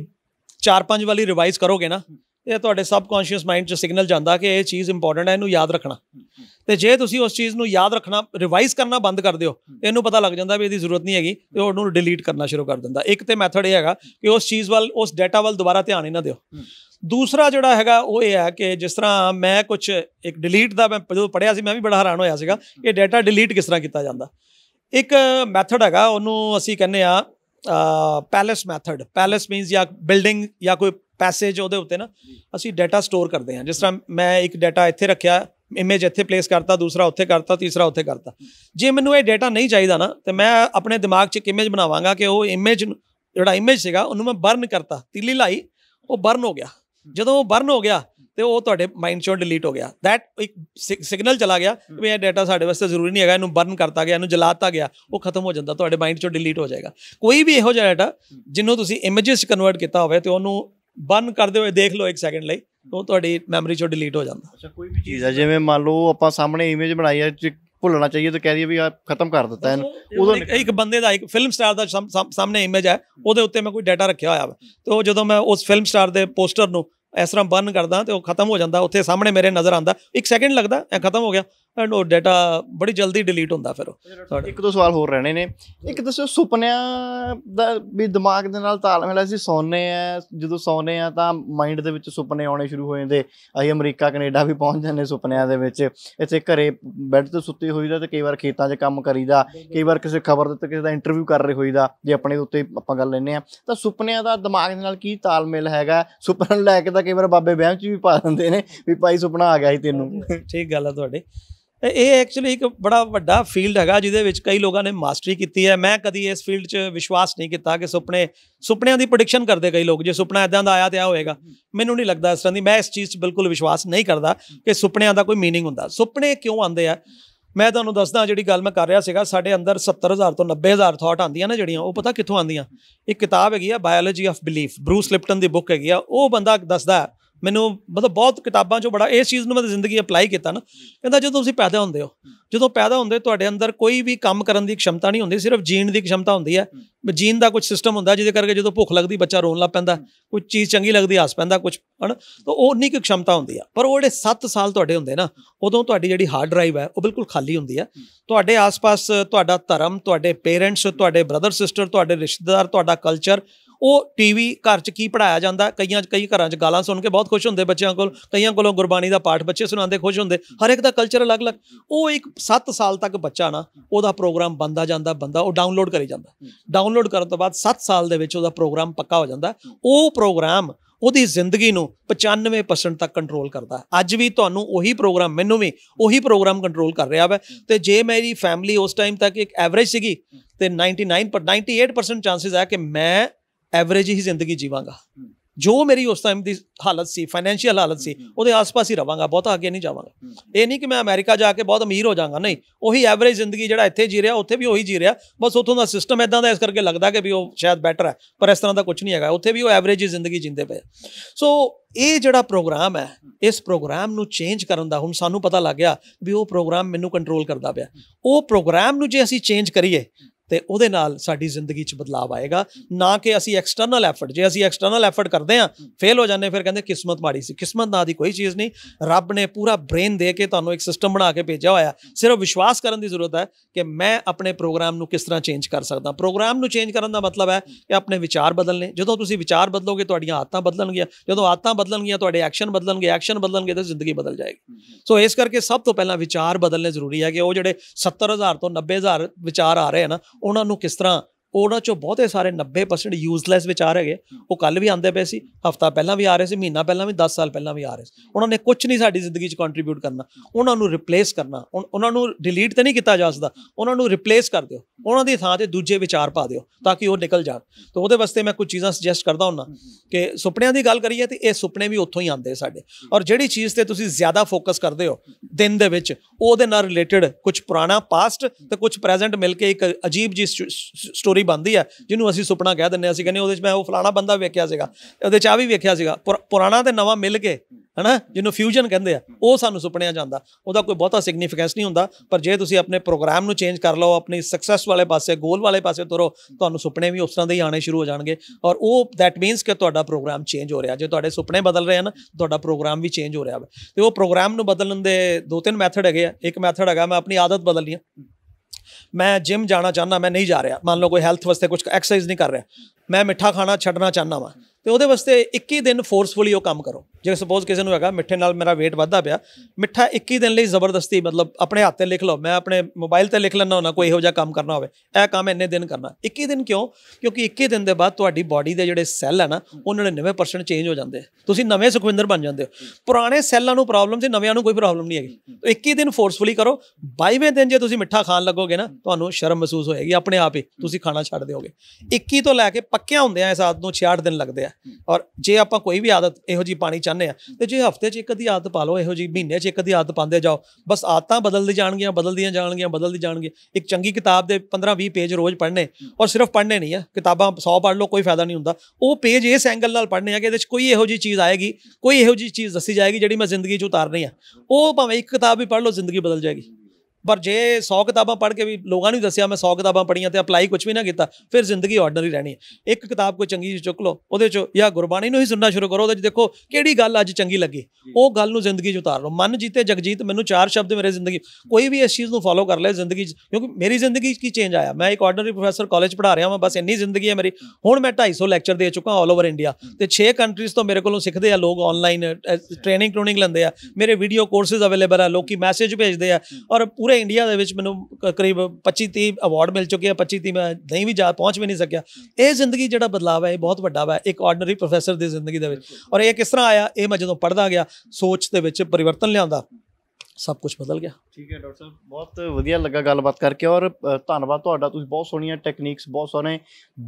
ਚਾਰ ਪੰਜ ਵਾਲੀ ਰਿਵਾਈਜ਼ ਕਰੋਗੇ ਨਾ ਇਹ ਤੁਹਾਡੇ ਸਬਕੌਂਸ਼ੀਅਸ ਮਾਈਂਡ 'ਚ ਸਿਗਨਲ ਜਾਂਦਾ ਕਿ ਇਹ ਚੀਜ਼ ਇੰਪੋਰਟੈਂਟ ਹੈ ਇਹਨੂੰ ਯਾਦ ਰੱਖਣਾ ਤੇ ਜੇ ਤੁਸੀਂ ਉਸ ਚੀਜ਼ ਨੂੰ ਯਾਦ ਰੱਖਣਾ ਰਿਵਾਈਜ਼ ਕਰਨਾ ਬੰਦ ਕਰ ਦਿਓ ਇਹਨੂੰ ਪਤਾ ਲੱਗ ਜਾਂਦਾ ਵੀ ਇਹਦੀ ਜ਼ਰੂਰਤ ਨਹੀਂ ਹੈਗੀ ਤੇ ਉਹਨੂੰ ਡਿਲੀਟ ਕਰਨਾ ਸ਼ੁਰੂ ਕਰ ਦਿੰਦਾ ਇੱਕ ਤੇ ਮੈਥਡ ਇਹ ਹੈਗਾ ਕਿ ਉਸ ਚੀਜ਼ ਵੱਲ ਉਸ ਡਾਟਾ ਵੱਲ ਦੁਬਾਰਾ ਧਿਆਨ ਹੀ ਨਾ ਦਿਓ ਦੂਸਰਾ ਜਿਹੜਾ ਹੈਗਾ ਉਹ ਇਹ ਹੈ ਕਿ ਜਿਸ ਤਰ੍ਹਾਂ ਮੈਂ ਕੁਝ ਇੱਕ ਡਿਲੀਟ ਦਾ ਮੈਂ ਜਦੋਂ ਪੜਿਆ ਸੀ ਮੈਂ ਵੀ ਬੜਾ ਹੈਰਾਨ ਹੋਇਆ ਸੀਗਾ ਕਿ ਡਾਟਾ ਡਿਲੀਟ ਕਿਸ ਤਰ੍ਹਾਂ ਕੀਤਾ ਜਾਂਦਾ ਇੱਕ ਮੈਥਡ ਹੈਗਾ ਉਹਨੂੰ ਅਸੀਂ ਕਹਿੰਦੇ ਆ ਪੈਲਸ ਮੈਥਡ ਪੈਲਸ ਮੀਨਸ ਜਾਂ ਬਿਲਡਿੰਗ ਜਾਂ ਕੋਈ ਪੈਸੇਜ ਉਹਦੇ ਉੱਤੇ ਨਾ ਅਸੀਂ ਡਾਟਾ ਸਟੋਰ ਕਰਦੇ ਹਾਂ ਜਿਸ ਤਰ੍ਹਾਂ ਮੈਂ ਇੱਕ ਡਾਟਾ ਇੱਥੇ ਰੱਖਿਆ ਇਮੇਜ ਇੱਥੇ ਪਲੇਸ ਕਰਤਾ ਦੂਸਰਾ ਉੱਥੇ ਕਰਤਾ ਤੀਸਰਾ ਉੱਥੇ ਕਰਤਾ ਜੇ ਮੈਨੂੰ ਇਹ ਡਾਟਾ ਨਹੀਂ ਚਾਹੀਦਾ ਨਾ ਤੇ ਮੈਂ ਆਪਣੇ ਦਿਮਾਗ 'ਚ ਇੱਕ ਇਮੇਜ ਬਣਾਵਾਂਗਾ ਕਿ ਉਹ ਇਮੇਜ ਜਿਹੜਾ ਇਮੇਜ ਸੀਗਾ ਉਹਨੂੰ ਮੈਂ ਬਰਨ ਕਰਤਾ ਤੀਲੀ ਲਾਈ ਉਹ ਬਰਨ ਹੋ ਗਿਆ ਜਦੋਂ ਉਹ ਬਰਨ ਹੋ ਗਿਆ ਤੇ ਉਹ ਤੁਹਾਡੇ ਮਾਈਂਡ ਚੋਂ ਡਿਲੀਟ ਹੋ ਗਿਆ ਥੈਟ ਇੱਕ ਸਿਗਨਲ ਚਲਾ ਗਿਆ ਕਿ ਇਹ ਡਾਟਾ ਸਾਡੇ ਵਾਸਤੇ ਜ਼ਰੂਰੀ ਨਹੀਂ ਹੈਗਾ ਇਹਨੂੰ ਬਰਨ ਕਰਤਾ ਗਿਆ ਇਹਨੂੰ ਜਲਾਤਾ ਗਿਆ ਉਹ ਖਤਮ ਹੋ ਜਾਂਦਾ ਤੁਹਾਡੇ ਮਾਈਂਡ ਚੋਂ ਡਿਲੀਟ ਹੋ ਜਾਏਗਾ ਕੋਈ ਵੀ ਇਹੋ ਜਿਹਾ ਡਾਟਾ ਜਿਹਨੂੰ ਤੁਸੀਂ ਇਮੇਜਸ ਕਨਵਰਟ ਕੀਤਾ ਹੋਵੇ ਤੇ ਉਹਨੂੰ ਬਰਨ ਕਰਦੇ ਹੋਏ ਦੇਖ ਲਓ ਇੱਕ ਸੈਕਿੰਡ ਲਈ ਉਹ ਤੁਹਾਡੀ ਮੈਮਰੀ ਚੋਂ ਡਿਲੀਟ ਹੋ ਜਾਂਦਾ ਅੱਛਾ ਕੋਈ ਵੀ ਚੀਜ਼ ਹੈ ਜਿਵੇਂ ਮੰਨ ਲਓ ਆਪਾਂ ਸਾਹਮਣੇ ਇਮੇਜ ਬਣਾਈ ਹੈ ਭੁੱਲਣਾ ਚਾਹੀਏ ਤਾਂ ਕਹਿ ਦਈਏ ਵੀ ਆ ਖਤਮ ਕਰ ਦਿੱਤਾ ਇਹਨੂੰ ਉਦੋਂ ਇੱਕ ਬੰਦੇ ਦਾ ਇੱਕ ਫਿਲਮ ਸਟਾਰ ਦਾ ਸਾਹਮਣੇ ਇਮੇਜ ਹੈ ਉਹਦੇ ਉੱਤੇ ਮੈਂ ਕੋਈ ਡਾਟਾ ਰੱਖਿਆ ਹੋਇਆ ਵਾ ਤੇ ਉਹ ਜਦੋਂ ਮੈਂ ਉਸ ਫਿਲਮ ਸਟਾਰ ਦੇ ਪੋਸਟਰ ਨੂੰ ਇਸ ਤਰ੍ਹਾਂ ਬੰਨ ਕਰਦਾ ਤੇ ਉਹ ਖਤਮ ਹੋ ਜਾਂਦਾ ਉੱਥੇ ਸਾਹਮਣੇ ਮੇਰੇ ਨਜ਼ਰ ਆਉਂਦਾ ਇੱਕ ਸੈਕਿੰਡ ਲੱਗਦਾ ਇਹ ਖਤਮ ਹੋ ਗਿਆ ਐਂਡ ਉਹ ਡਾਟਾ ਬੜੀ ਜਲਦੀ ਡਿਲੀਟ ਹੁੰਦਾ ਫਿਰ ਇੱਕ ਦੋ ਸਵਾਲ ਹੋਰ ਰਹਿਣੇ ਨੇ ਇੱਕ ਦੱਸੋ ਸੁਪਨਿਆਂ ਦਾ ਵੀ ਦਿਮਾਗ ਦੇ ਨਾਲ ਤਾਲਮੇਲ ਅਸੀਂ ਸੌਨੇ ਆ ਜਦੋਂ ਸੌਨੇ ਆ ਤਾਂ ਮਾਈਂਡ ਦੇ ਵਿੱਚ ਸੁਪਨੇ ਆਉਣੇ ਸ਼ੁਰੂ ਹੋ ਜਾਂਦੇ ਅਸੀਂ ਅਮਰੀਕਾ ਕੈਨੇਡਾ ਵੀ ਪਹੁੰਚ ਜਾਂਦੇ ਸੁਪਨਿਆਂ ਦੇ ਵਿੱਚ ਇੱਥੇ ਘਰੇ ਬੈੱਡ ਤੇ ਸੁੱਤੇ ਹੋਈਦਾ ਤੇ ਕਈ ਵਾਰ ਖੇਤਾਂ 'ਚ ਕੰਮ ਕਰੀਦਾ ਕਈ ਵਾਰ ਕਿਸੇ ਖਬਰ ਦੇ ਉੱਤੇ ਕਿਸੇ ਦਾ ਇੰਟਰਵਿਊ ਕਰ ਰਹੇ ਹੋਈਦਾ ਜੇ ਆਪਣੇ ਉੱਤੇ ਆਪਾਂ ਗੱਲ ਲੈਨੇ ਆ ਤਾਂ ਸੁਪਨਿਆਂ ਦਾ ਦਿਮਾਗ ਦੇ ਨਾਲ ਕੀ ਤਾਲਮੇਲ ਹੈਗਾ ਸੁਪਨਾ ਲੈ ਕੇ ਤਾਂ ਕਈ ਵਾਰ ਬਾਬੇ ਵਿਆਹ 'ਚ ਵੀ ਪਾ ਦਿੰਦੇ ਨੇ ਵੀ ਭਾਈ ਸੁਪਨਾ ਆ ਗਿਆ ਸੀ ਤੈਨੂੰ ਠੀਕ ਗੱਲ ਆ ਤੁਹਾਡੇ ਇਹ ਐਕਚੁਅਲੀ ਇੱਕ ਬੜਾ ਵੱਡਾ ਫੀਲਡ ਹੈਗਾ ਜਿਹਦੇ ਵਿੱਚ ਕਈ ਲੋਕਾਂ ਨੇ ਮਾਸਟਰੀ ਕੀਤੀ ਹੈ ਮੈਂ ਕਦੀ ਇਸ ਫੀਲਡ 'ਚ ਵਿਸ਼ਵਾਸ ਨਹੀਂ ਕੀਤਾ ਕਿ ਸੁਪਨੇ ਸੁਪਨਿਆਂ ਦੀ ਪ੍ਰੈਡਿਕਸ਼ਨ ਕਰਦੇ ਕਈ ਲੋਕ ਜੇ ਸੁਪਨਾ ਇਦਾਂ ਦਾ ਆਇਆ ਤੇ ਆ ਹੋਏਗਾ ਮੈਨੂੰ ਨਹੀਂ ਲੱਗਦਾ ਇਸ ਤਰ੍ਹਾਂ ਦੀ ਮੈਂ ਇਸ ਚੀਜ਼ 'ਚ ਬਿਲਕੁਲ ਵਿਸ਼ਵਾਸ ਨਹੀਂ ਕਰਦਾ ਕਿ ਸੁਪਨਿਆਂ ਦਾ ਕੋਈ ਮੀਨਿੰਗ ਹੁੰਦਾ ਸੁਪਨੇ ਕਿਉਂ ਆਉਂਦੇ ਆ ਮੈਂ ਤੁਹਾਨੂੰ ਦੱਸਦਾ ਜਿਹੜੀ ਗੱਲ ਮੈਂ ਕਰ ਰਿਹਾ ਸੀਗਾ ਸਾਡੇ ਅੰਦਰ 70000 ਤੋਂ 90000 ਥਾਟ ਆਉਂਦੀਆਂ ਨੇ ਜਿਹੜੀਆਂ ਉਹ ਪਤਾ ਕਿੱਥੋਂ ਆਉਂਦੀਆਂ ਇੱਕ ਕਿਤਾਬ ਹੈਗੀ ਆ biology of belief Bruce Lipton ਦੀ ਬੁੱਕ ਹੈਗੀ ਆ ਉਹ ਬੰਦਾ ਦੱਸਦਾ ਮੈਨੂੰ ਮਤਲਬ ਬਹੁਤ ਕਿਤਾਬਾਂ ਚੋਂ ਬੜਾ ਇਸ ਚੀਜ਼ ਨੂੰ ਮੈਂ ਜ਼ਿੰਦਗੀ ਅਪਲਾਈ ਕੀਤਾ ਨਾ ਕਹਿੰਦਾ ਜਦੋਂ ਤੁਸੀਂ ਪੈਦਾ ਹੁੰਦੇ ਹੋ ਜਦੋਂ ਪੈਦਾ ਹੁੰਦੇ ਤੁਹਾਡੇ ਅੰਦਰ ਕੋਈ ਵੀ ਕੰਮ ਕਰਨ ਦੀ क्षमता ਨਹੀਂ ਹੁੰਦੀ ਸਿਰਫ ਜੀਣ ਦੀ क्षमता ਹੁੰਦੀ ਹੈ ਜੀਣ ਦਾ ਕੁਝ ਸਿਸਟਮ ਹੁੰਦਾ ਜਿਹਦੇ ਕਰਕੇ ਜਦੋਂ ਭੁੱਖ ਲੱਗਦੀ ਬੱਚਾ ਰੋਣ ਲੱਗ ਪੈਂਦਾ ਕੋਈ ਚੀਜ਼ ਚੰਗੀ ਲੱਗਦੀ ਆਸ ਪੈਂਦਾ ਕੁਝ ਹਨ ਤਾਂ ਉਹ ਨਹੀਂ ਕਿ क्षमता ਹੁੰਦੀ ਆ ਪਰ ਉਹ ਜਿਹੜੇ 7 ਸਾਲ ਤੁਹਾਡੇ ਹੁੰਦੇ ਨਾ ਉਦੋਂ ਤੁਹਾਡੀ ਜਿਹੜੀ ਹਾਰਡ ਡਰਾਈਵ ਹੈ ਉਹ ਬਿਲਕੁਲ ਖਾਲੀ ਹੁੰਦੀ ਆ ਤੁਹਾਡੇ ਆਸ-ਪਾਸ ਤੁਹਾਡਾ ਧਰਮ ਤੁਹਾਡੇ ਪੇਰੈਂਟਸ ਤੁਹਾਡੇ ਬ੍ਰਦਰ ਸਿਸਟਰ ਤੁਹਾਡੇ ਰਿਸ਼ਤੇਦਾਰ ਤੁਹਾਡਾ ਕਲਚਰ ਉਹ ਟੀਵੀ ਘਰ 'ਚ ਕੀ ਪੜਾਇਆ ਜਾਂਦਾ ਕਈਆਂ ਕਈ ਘਰਾਂ 'ਚ ਗਾਲਾਂ ਸੁਣ ਕੇ ਬਹੁਤ ਖੁਸ਼ ਹੁੰਦੇ ਬੱਚਿਆਂ ਕੋਲ ਕਈਆਂ ਕੋਲੋਂ ਗੁਰਬਾਣੀ ਦਾ ਪਾਠ ਬੱਚੇ ਸੁਣਾਉਂਦੇ ਖੁਸ਼ ਹੁੰਦੇ ਹਰ ਇੱਕ ਦਾ ਕਲਚਰ ਅਲੱਗ-ਅਲੱਗ ਉਹ ਇੱਕ 7 ਸਾਲ ਤੱਕ ਬੱਚਾ ਨਾ ਉਹਦਾ ਪ੍ਰੋਗਰਾਮ ਬੰਦਾ ਜਾਂਦਾ ਬੰਦਾ ਉਹ ਡਾਊਨਲੋਡ ਕਰੀ ਜਾਂਦਾ ਡਾਊਨਲੋਡ ਕਰਨ ਤੋਂ ਬਾਅਦ 7 ਸਾਲ ਦੇ ਵਿੱਚ ਉਹਦਾ ਪ੍ਰੋਗਰਾਮ ਪੱਕਾ ਹੋ ਜਾਂਦਾ ਉਹ ਪ੍ਰੋਗਰਾਮ ਉਹਦੀ ਜ਼ਿੰਦਗੀ ਨੂੰ 95% ਤੱਕ ਕੰਟਰੋਲ ਕਰਦਾ ਅੱਜ ਵੀ ਤੁਹਾਨੂੰ ਉਹੀ ਪ੍ਰੋਗਰਾਮ ਮੈਨੂੰ ਵੀ ਉਹੀ ਪ੍ਰੋਗਰਾਮ ਕੰਟਰੋਲ ਕਰ ਰਿਹਾ ਵਾ ਤੇ ਜੇ ਮੇਰੀ ਫੈਮਿਲੀ ਉਸ ਟਾਈਮ ਤੱਕ ਇੱਕ ਐਵਰੇਜ ਸੀਗੀ ਤੇ 99 ਪਰ 98% ਚਾਂਸਸ ਆ ਕਿ ਮੈਂ ਐਵਰੇਜ ਹੀ ਜ਼ਿੰਦਗੀ ਜੀਵਾਂਗਾ ਜੋ ਮੇਰੀ ਉਸ ਟਾਈਮ ਦੀ ਹਾਲਤ ਸੀ ਫਾਈਨੈਂਸ਼ੀਅਲ ਹਾਲਤ ਸੀ ਉਹਦੇ ਆਸ-ਪਾਸ ਹੀ ਰਵਾਂਗਾ ਬਹੁਤਾ ਅੱਗੇ ਨਹੀਂ ਜਾਵਾਂਗਾ ਇਹ ਨਹੀਂ ਕਿ ਮੈਂ ਅਮਰੀਕਾ ਜਾ ਕੇ ਬਹੁਤ ਅਮੀਰ ਹੋ ਜਾਵਾਂਗਾ ਨਹੀਂ ਉਹੀ ਐਵਰੇਜ ਜ਼ਿੰਦਗੀ ਜਿਹੜਾ ਇੱਥੇ ਜੀ ਰਿਹਾ ਉੱਥੇ ਵੀ ਉਹੀ ਜੀ ਰਿਹਾ ਬਸ ਉੱਥੋਂ ਦਾ ਸਿਸਟਮ ਇਦਾਂ ਦਾ ਇਸ ਕਰਕੇ ਲੱਗਦਾ ਕਿ ਵੀ ਉਹ ਸ਼ਾਇਦ ਬੈਟਰ ਹੈ ਪਰ ਇਸ ਤਰ੍ਹਾਂ ਦਾ ਕੁਝ ਨਹੀਂ ਹੈਗਾ ਉੱਥੇ ਵੀ ਉਹ ਐਵਰੇਜ ਜ਼ਿੰਦਗੀ ਜਿੰਦੇ ਪਏ ਸੋ ਇਹ ਜਿਹੜਾ ਪ੍ਰੋਗਰਾਮ ਹੈ ਇਸ ਪ੍ਰੋਗਰਾਮ ਨੂੰ ਚੇਂਜ ਕਰਨ ਦਾ ਹੁਣ ਸਾਨੂੰ ਪਤਾ ਲੱਗ ਗਿਆ ਵੀ ਉਹ ਪ੍ਰੋਗਰਾਮ ਮੈਨੂੰ ਕੰਟਰੋਲ ਕਰਦਾ ਪਿਆ ਉਹ ਪ੍ਰੋਗਰਾਮ ਨੂੰ ਜੇ ਅਸੀਂ ਚੇਂਜ ਕਰੀਏ ਤੇ ਉਹਦੇ ਨਾਲ ਸਾਡੀ ਜ਼ਿੰਦਗੀ 'ਚ ਬਦਲਾਅ ਆਏਗਾ ਨਾ ਕਿ ਅਸੀਂ ਐਕਸਟਰਨਲ ਐਫਰਟ ਜੇ ਅਸੀਂ ਐਕਸਟਰਨਲ ਐਫਰਟ ਕਰਦੇ ਆ ਫੇਲ ਹੋ ਜਾਂਦੇ ਫਿਰ ਕਹਿੰਦੇ ਕਿਸਮਤ ਮਾੜੀ ਸੀ ਕਿਸਮਤ ਨਾ ਦੀ ਕੋਈ ਚੀਜ਼ ਨਹੀਂ ਰੱਬ ਨੇ ਪੂਰਾ ਬ੍ਰੇਨ ਦੇ ਕੇ ਤੁਹਾਨੂੰ ਇੱਕ ਸਿਸਟਮ ਬਣਾ ਕੇ ਭੇਜਿਆ ਹੋਇਆ ਸਿਰਫ ਵਿਸ਼ਵਾਸ ਕਰਨ ਦੀ ਜ਼ਰੂਰਤ ਹੈ ਕਿ ਮੈਂ ਆਪਣੇ ਪ੍ਰੋਗਰਾਮ ਨੂੰ ਕਿਸ ਤਰ੍ਹਾਂ ਚੇਂਜ ਕਰ ਸਕਦਾ ਪ੍ਰੋਗਰਾਮ ਨੂੰ ਚੇਂਜ ਕਰਨ ਦਾ ਮਤਲਬ ਹੈ ਕਿ ਆਪਣੇ ਵਿਚਾਰ ਬਦਲਨੇ ਜਦੋਂ ਤੁਸੀਂ ਵਿਚਾਰ ਬਦਲੋਗੇ ਤੁਹਾਡੀਆਂ ਆਦਤਾਂ ਬਦਲਣਗੀਆਂ ਜਦੋਂ ਆਦਤਾਂ ਬਦਲਣਗੀਆਂ ਤੁਹਾਡੇ ਐਕਸ਼ਨ ਬਦਲਣਗੇ ਐਕਸ਼ਨ ਬਦਲਣਗੇ ਤਾਂ ਜ਼ਿੰਦਗੀ ਬਦਲ ਜਾਏਗੀ ਸੋ ਇਸ ਕਰਕੇ ਸਭ ਤੋਂ ਪਹਿਲਾਂ ਵਿਚਾਰ ਬਦਲਨੇ ਜ਼ਰੂਰੀ ਹੈ ਕਿ ਉਹ ਜਿਹੜੇ 70000 ਤੋਂ 90000 ਵਿਚਾਰ ਆ ਰਹੇ ਹਨ ...una a ਉਹਨਾਂ ਚੋਂ ਬਹੁਤੇ ਸਾਰੇ 90% ਯੂਸਲੈਸ ਵਿਚਾਰ ਹੈਗੇ ਉਹ ਕੱਲ ਵੀ ਆਂਦੇ ਪਏ ਸੀ ਹਫਤਾ ਪਹਿਲਾਂ ਵੀ ਆ ਰਹੇ ਸੀ ਮਹੀਨਾ ਪਹਿਲਾਂ ਵੀ 10 ਸਾਲ ਪਹਿਲਾਂ ਵੀ ਆ ਰਹੇ ਸੀ ਉਹਨਾਂ ਨੇ ਕੁਝ ਨਹੀਂ ਸਾਡੀ ਜ਼ਿੰਦਗੀ 'ਚ ਕੰਟਰੀਬਿਊਟ ਕਰਨਾ ਉਹਨਾਂ ਨੂੰ ਰਿਪਲੇਸ ਕਰਨਾ ਉਹਨਾਂ ਨੂੰ ਡਿਲੀਟ ਤਾਂ ਨਹੀਂ ਕੀਤਾ ਜਾ ਸਕਦਾ ਉਹਨਾਂ ਨੂੰ ਰਿਪਲੇਸ ਕਰ ਦਿਓ ਉਹਨਾਂ ਦੀ ਥਾਂ ਤੇ ਦੂਜੇ ਵਿਚਾਰ ਪਾ ਦਿਓ ਤਾਂ ਕਿ ਉਹ ਨਿਕਲ ਜਾਣ ਤਾਂ ਉਹਦੇ ਵਾਸਤੇ ਮੈਂ ਕੁਝ ਚੀਜ਼ਾਂ ਸੁਜੈਸਟ ਕਰਦਾ ਹੁੰਨਾ ਕਿ ਸੁਪਨਿਆਂ ਦੀ ਗੱਲ ਕਰੀਏ ਤੇ ਇਹ ਸੁਪਨੇ ਵੀ ਉੱਥੋਂ ਹੀ ਆਉਂਦੇ ਸਾਡੇ ਔਰ ਜਿਹੜੀ ਚੀਜ਼ ਤੇ ਤੁਸੀਂ ਜ਼ਿਆਦਾ ਫੋਕਸ ਕਰਦੇ ਹੋ ਦਿਨ ਦੇ ਵਿੱਚ ਉਹਦੇ ਨਾਲ ਰਿਲੇਟਡ ਕੁਝ ਪੁਰਾਣਾ ਪਾਸਟ ਤੇ ਕੁਝ ਪ੍ਰੈਜ਼ੈਂਟ ਮਿਲ ਕੇ ਇੱਕ ਅਜੀਬ ਜੀ ਸਟੋਰੀ ਸਟੋਰੀ ਬੰਦੀ ਆ ਜਿਹਨੂੰ ਅਸੀਂ ਸੁਪਨਾ ਕਹਿ ਦਿੰਨੇ ਅਸੀਂ ਕਹਿੰਦੇ ਉਹਦੇ ਵਿੱਚ ਮੈਂ ਉਹ ਫਲਾਣਾ ਬੰਦਾ ਵੇਖਿਆ ਸੀਗਾ ਉਹਦੇ ਚ ਆ ਵੀ ਵੇਖਿਆ ਸੀਗਾ ਪੁਰਾਣਾ ਤੇ ਨਵਾਂ ਮਿਲ ਕੇ ਹਨਾ ਜਿਹਨੂੰ ਫਿਊਜ਼ਨ ਕਹਿੰਦੇ ਆ ਉਹ ਸਾਨੂੰ ਸੁਪਨਿਆਂ ਜਾਂਦਾ ਉਹਦਾ ਕੋਈ ਬਹੁਤਾ ਸਿਗਨੀਫੀਕੈਂਸ ਨਹੀਂ ਹੁੰਦਾ ਪਰ ਜੇ ਤੁਸੀਂ ਆਪਣੇ ਪ੍ਰੋਗਰਾਮ ਨੂੰ ਚੇਂਜ ਕਰ ਲਓ ਆਪਣੀ ਸਕਸੈਸ ਵਾਲੇ ਪਾਸੇ ਗੋਲ ਵਾਲੇ ਪਾਸੇ ਤੁਰੋ ਤੁਹਾਨੂੰ ਸੁਪਨੇ ਵੀ ਉਸ ਤਰ੍ਹਾਂ ਦੇ ਹੀ ਆਣੇ ਸ਼ੁਰੂ ਹੋ ਜਾਣਗੇ ਔਰ ਉਹ ਥੈਟ ਮੀਨਸ ਕਿ ਤੁਹਾਡਾ ਪ੍ਰੋਗਰਾਮ ਚੇਂਜ ਹੋ ਰਿਹਾ ਜੇ ਤੁਹਾਡੇ ਸੁਪਨੇ ਬਦਲ ਰਹੇ ਹਨ ਤੁਹਾਡਾ ਪ੍ਰੋਗਰਾਮ ਵੀ ਚੇਂਜ ਹੋ ਰਿਹਾ ਤੇ ਉਹ ਪ੍ਰੋਗਰਾਮ ਨੂੰ ਬਦਲਣ ਦੇ ਦੋ ਤਿੰਨ ਮੈਥਡ ਹੈਗੇ ਆ ਇੱਕ ਮੈਥਡ ਹੈਗਾ ਮੈਂ ਆਪਣੀ ਆਦਤ ਬਦਲਣੀ ਆ ਮੈਂ ਜਿਮ ਜਾਣਾ ਚਾਹੁੰਦਾ ਮੈਂ ਨਹੀਂ ਜਾ ਰਿਹਾ ਮੰਨ ਲਓ ਕੋਈ ਹੈਲਥ ਵਾਸਤੇ ਕੁਝ ਐਕਸਰਸਾਈਜ਼ ਨਹੀਂ ਕਰ ਰਿਹਾ ਮੈਂ ਮਿੱਠਾ ਖਾਣਾ ਛੱਡਣਾ ਚਾਹੁੰਦਾ ਵਾਂ ਤੇ ਉਹਦੇ ਵਾਸਤੇ 21 ਦਿਨ ਫੋਰਸਫੁਲੀ ਉਹ ਕੰਮ ਕਰੋ ਜੇ ਸਪੋਜ਼ ਕਿਸੇ ਨੂੰ ਹੈਗਾ ਮਿੱਠੇ ਨਾਲ ਮੇਰਾ weight ਵੱਧਦਾ ਪਿਆ ਮਿੱਠਾ 21 ਦਿਨ ਲਈ ਜ਼ਬਰਦਸਤੀ ਮਤਲਬ ਆਪਣੇ ਹੱਥ ਤੇ ਲਿਖ ਲਓ ਮੈਂ ਆਪਣੇ ਮੋਬਾਈਲ ਤੇ ਲਿਖ ਲੈਣਾ ਹੁੰਦਾ ਕੋਈ ਇਹੋ ਜਿਹਾ ਕੰਮ ਕਰਨਾ ਹੋਵੇ ਇਹ ਕੰਮ ਇੰਨੇ ਦਿਨ ਕਰਨਾ 21 ਦਿਨ ਕਿਉਂ ਕਿਉਂਕਿ 21 ਦਿਨ ਦੇ ਬਾਅਦ ਤੁਹਾਡੀ ਬਾਡੀ ਦੇ ਜਿਹੜੇ ਸੈੱਲ ਹੈ ਨਾ ਨੇ 90% ਚੇਂਜ ਹੋ ਜਾਂਦੇ ਤੁਸੀਂ ਨਵੇਂ ਸੁਖਵਿੰਦਰ ਬਣ ਜਾਂਦੇ ਹੋ ਪੁਰਾਣੇ ਸੈੱਲਾਂ ਨੂੰ ਪ੍ਰੋਬਲਮ ਸੀ ਨਵਿਆਂ ਨੂੰ ਕੋਈ ਪ੍ਰੋਬਲਮ ਨਹੀਂ ਹੈਗੀ ਤਾਂ 21 ਦਿਨ ਫੋਰਸਫੁਲੀ ਕਰੋ 22ਵੇਂ ਦਿਨ ਜੇ ਤੁਸੀਂ ਮਿੱਠਾ ਖਾਣ ਲੱਗੋਗੇ ਨਾ ਤੁਹਾਨੂੰ ਸ਼ਰਮ ਮਹਿਸੂਸ ਹੋਏਗੀ ਆਪਣੇ ਆਪ ਹੀ ਤੁਸੀਂ ਖਾਣਾ ਛੱਡ ਦਿਓਗੇ 21 ਤੋਂ ਲੈ ਕੇ ਪੱਕਿਆ ਹੁੰਦੇ ਆ ਇਸ ਆਦਤ ਨੂੰ 66 ਦਿਨ ਲੱਗਦੇ ਆ ਔਰ ਜੇ ਆਪਾਂ ਕੋਈ ਵੀ ਆਦਤ ਇਹੋ ਜੀ ਪਾਣੀ ਚਾਹਨੇ ਆ ਤੇ ਜੇ ਹਫਤੇ 'ਚ ਇੱਕ ਅਧੀ ਆਦਤ ਪਾ ਲਓ ਇਹੋ ਜੀ ਮਹੀਨੇ 'ਚ ਇੱਕ ਅਧੀ ਆਦਤ ਪਾਉਂਦੇ ਜਾਓ ਬਸ ਆਦਤਾਂ ਬਦਲਦੀ ਜਾਣਗੀਆਂ ਬਦਲਦੀਆਂ ਜਾਣਗੀਆਂ ਬਦਲਦੀ ਜਾਣਗੀਆਂ ਇੱਕ ਚੰਗੀ ਕਿਤਾਬ ਦੇ 15-20 ਪੇਜ ਰੋਜ਼ ਪੜ੍ਹਨੇ ਔਰ ਸਿਰਫ ਪੜ੍ਹਨੇ ਨਹੀਂ ਆ ਕਿਤਾਬਾਂ 100 ਪੜ੍ਹ ਲਓ ਕੋਈ ਫਾਇਦਾ ਨਹੀਂ ਹੁੰਦਾ ਉਹ ਪੇਜ ਇਸ ਐਂਗਲ ਨਾਲ ਪੜ੍ਹਨੇ ਆ ਕਿ ਇਹਦੇ 'ਚ ਕੋਈ ਇਹੋ ਜੀ ਚੀਜ਼ ਆਏਗੀ ਕੋਈ ਇਹੋ ਜੀ ਚੀਜ਼ ਦੱਸੀ ਜਾਏਗੀ ਜਿਹੜੀ ਮੈਂ ਜ਼ਿੰਦਗੀ 'ਚ ਉਤਾਰਨੀ ਆ ਉਹ ਭਾਵੇਂ ਇੱਕ ਕਿਤਾਬ ਵੀ ਪੜ੍ਹ ਲਓ ਜ਼ਿੰਦਗੀ ਬਦਲ ਜਾਏਗੀ ਪਰ ਜੇ 100 ਕਿਤਾਬਾਂ ਪੜ੍ਹ ਕੇ ਵੀ ਲੋਕਾਂ ਨੂੰ ਦੱਸਿਆ ਮੈਂ 100 ਕਿਤਾਬਾਂ ਪੜ੍ਹੀਆਂ ਤੇ ਅਪਲਾਈ ਕੁਝ ਵੀ ਨਾ ਕੀਤਾ ਫਿਰ ਜ਼ਿੰਦਗੀ ਆਰਡੀਨਰੀ ਰਹਿਣੀ ਹੈ ਇੱਕ ਕਿਤਾਬ ਕੋਈ ਚੰਗੀ ਜਿਹੀ ਚੁੱਕ ਲਓ ਉਹਦੇ ਚ ਜਾਂ ਗੁਰਬਾਣੀ ਨੂੰ ਹੀ ਸੁਣਨਾ ਸ਼ੁਰੂ ਕਰੋ ਉਹਦੇ ਚ ਦੇਖੋ ਕਿਹੜੀ ਗੱਲ ਅੱਜ ਚੰਗੀ ਲੱਗੀ ਉਹ ਗੱਲ ਨੂੰ ਜ਼ਿੰਦਗੀ 'ਚ ਉਤਾਰ ਲਓ ਮਨ ਜੀਤੇ ਜਗਜੀਤ ਮੈਨੂੰ ਚਾਰ ਸ਼ਬਦ ਮੇਰੇ ਜ਼ਿੰਦਗੀ ਕੋਈ ਵੀ ਇਸ ਚੀਜ਼ ਨੂੰ ਫਾਲੋ ਕਰ ਲੈ ਜ਼ਿੰਦਗੀ 'ਚ ਕਿਉਂਕਿ ਮੇਰੀ ਜ਼ਿੰਦਗੀ ਕੀ ਚੇਂਜ ਆਇਆ ਮੈਂ ਇੱਕ ਆਰਡੀਨਰੀ ਪ੍ਰੋਫੈਸਰ ਕਾਲਜ ਪੜ੍ਹਾ ਰਿਹਾ ਹਾਂ ਬਸ ਇੰਨੀ ਜ਼ਿੰਦਗੀ ਹੈ ਮੇਰੀ ਹੁਣ ਮੈਂ 250 ਲੈਕਚਰ ਦੇ ਚੁੱਕਾ ਆਲ ਓਵਰ ਇੰਡੀਆ ਤੇ 6 ਕੰਟਰੀਜ਼ ਤੋਂ ਮੇਰੇ ਕੋਲੋਂ ਸਿੱਖਦੇ ਆ ਲੋਕ ਆਨਲਾਈਨ ਟ੍ਰੇਨਿੰਗ ਟ੍ਰੂਨਿੰਗ ਲੈਂਦੇ ਆ ਮੇਰੇ ਵੀਡੀਓ ਕੋਰਸਸ ਅਵੇਲੇਬਲ ਆ ਲੋਕੀ ਮੈਸੇਜ ਭੇਜਦੇ ਆ ਔਰ ਪੂਰੇ ਇੰਡੀਆ ਦੇ ਵਿੱਚ ਮੈਨੂੰ ਕਰੀਬ 25 30 ਅਵਾਰਡ ਮਿਲ ਚੁੱਕੇ ਆ 25 30 ਮੈਂ ਨਹੀਂ ਵੀ ਜਾ ਪਹੁੰਚ ਵੀ ਨਹੀਂ ਸਕਿਆ ਇਹ ਜ਼ਿੰਦਗੀ ਜਿਹੜਾ ਬਦਲਾਅ ਹੈ ਇਹ ਬਹੁਤ ਵੱਡਾ ਹੈ ਇੱਕ ਆਰਡੀਨਰੀ ਪ੍ਰੋਫੈਸਰ ਦੀ ਜ਼ਿੰਦਗੀ ਦੇ ਵਿੱਚ ਔਰ ਇਹ ਕਿਸ ਤਰ੍ਹਾਂ ਆਇਆ ਇਹ ਮੈਂ ਜਦੋਂ ਪੜਦਾ ਗਿਆ ਸੋਚ ਦੇ ਵਿੱਚ ਪਰਿਵਰਤਨ ਲਿਆਉਂਦਾ ਸਭ ਕੁਝ ਬਦਲ ਗਿਆ ਠੀਕ ਹੈ ਡਾਕਟਰ ਸਾਹਿਬ ਬਹੁਤ ਵਧੀਆ ਲੱਗਾ ਗੱਲਬਾਤ ਕਰਕੇ ਔਰ ਧੰਨਵਾਦ ਤੁਹਾਡਾ ਤੁਸੀਂ ਬਹੁਤ ਸੋਹਣੀਆਂ ਟੈਕਨੀਕਸ ਬਹੁਤ ਸੋਹਣੇ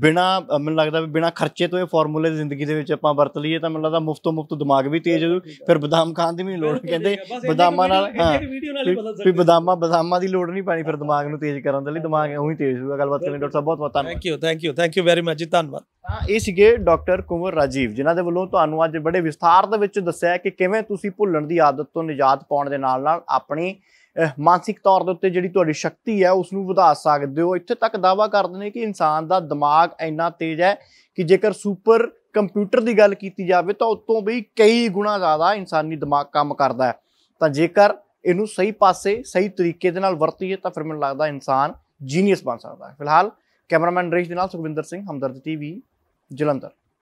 ਬਿਨਾ ਮੈਨੂੰ ਲੱਗਦਾ ਵੀ ਬਿਨਾ ਖਰਚੇ ਤੋਂ ਇਹ ਫਾਰਮੂਲੇ ਜ਼ਿੰਦਗੀ ਦੇ ਵਿੱਚ ਆਪਾਂ ਵਰਤ ਲਈਏ ਤਾਂ ਮੈਨੂੰ ਲੱਗਦਾ ਮੁਫਤੋਂ ਮੁਫਤ ਦਿਮਾਗ ਵੀ ਤੇਜ਼ ਹੋ ਫਿਰ ਬਦਾਮ ਖਾਣ ਦੀ ਵੀ ਲੋੜ ਕਹਿੰਦੇ ਬਦਾਮਾਂ ਨਾਲ ਵੀ ਬਦਾਮਾਂ ਬਦਾਮਾਂ ਦੀ ਲੋੜ ਨਹੀਂ ਪੈਣੀ ਫਿਰ ਦਿਮਾਗ ਨੂੰ ਤੇਜ਼ ਕਰਨ ਦੇ ਲਈ ਦਿਮਾਗ ਉਹੀ ਤੇਜ਼ ਹੋਊਗਾ ਗੱਲਬਾਤ ਕਰਨੀ ਡਾਕਟਰ ਸਾਹਿਬ ਬਹੁਤ ਬਹੁਤ ਧੰਨਵਾਦ thank you thank you thank you very much ਜੀ ਧੰਨਵਾਦ ਤਾਂ ਇਹ ਸੀਗੇ ਡਾਕਟਰ ਕੁਮਰ ਰਾਜੀਵ ਜਿਨ੍ਹਾਂ ਦੇ ਵੱਲੋਂ ਤੁਹਾਨੂੰ ਅੱਜ ਬੜੇ ਵਿਸਥਾਰ ਦੇ ਵਿੱਚ ਦੱਸਿਆ ਕਿ ਕਿਵੇਂ ਤੁਸੀਂ ਭੁੱਲਣ ਦੀ ਆਦਤ ਤੋਂ ਨਿਜਾਤ ਪਾਉਣ ਦੇ ਨਾਲ ਨਾਲ ਆਪਣੀ ਮਾਨਸਿਕ ਤੌਰ ਦੇ ਉੱਤੇ ਜਿਹੜੀ ਤੁਹਾਡੀ ਸ਼ਕਤੀ ਹੈ ਉਸ ਨੂੰ ਵਧਾ ਸਕਦੇ ਹੋ ਇੱਥੇ ਤੱਕ ਦਾਵਾ ਕਰਦੇ ਨੇ ਕਿ ਇਨਸਾਨ ਦਾ ਦਿਮਾਗ ਇੰਨਾ ਤੇਜ਼ ਹੈ ਕਿ ਜੇਕਰ ਸੁਪਰ ਕੰਪਿਊਟਰ ਦੀ ਗੱਲ ਕੀਤੀ ਜਾਵੇ ਤਾਂ ਉਤੋਂ ਵੀ ਕਈ ਗੁਣਾ ਜ਼ਿਆਦਾ ਇਨਸਾਨੀ ਦਿਮਾਗ ਕੰਮ ਕਰਦਾ ਹੈ ਤਾਂ ਜੇਕਰ ਇਹਨੂੰ ਸਹੀ ਪਾਸੇ ਸਹੀ ਤਰੀਕੇ ਦੇ ਨਾਲ ਵਰਤੀਏ ਤਾਂ ਫਿਰ ਮੈਨੂੰ ਲੱਗਦਾ ਇਨਸਾਨ ਜੀਨੀਅਸ ਬਣ ਸਕਦਾ ਹੈ ਫਿਲਹਾਲ ਕੈਮਰਾਮੈਨ ਰੇਸ਼ ਦੇ ਨਾਲ ਸੁਖਵਿੰਦਰ ਸਿੰਘ ਹਮਦਰਦ ਟੀਵੀ ਜਲੰਧਰ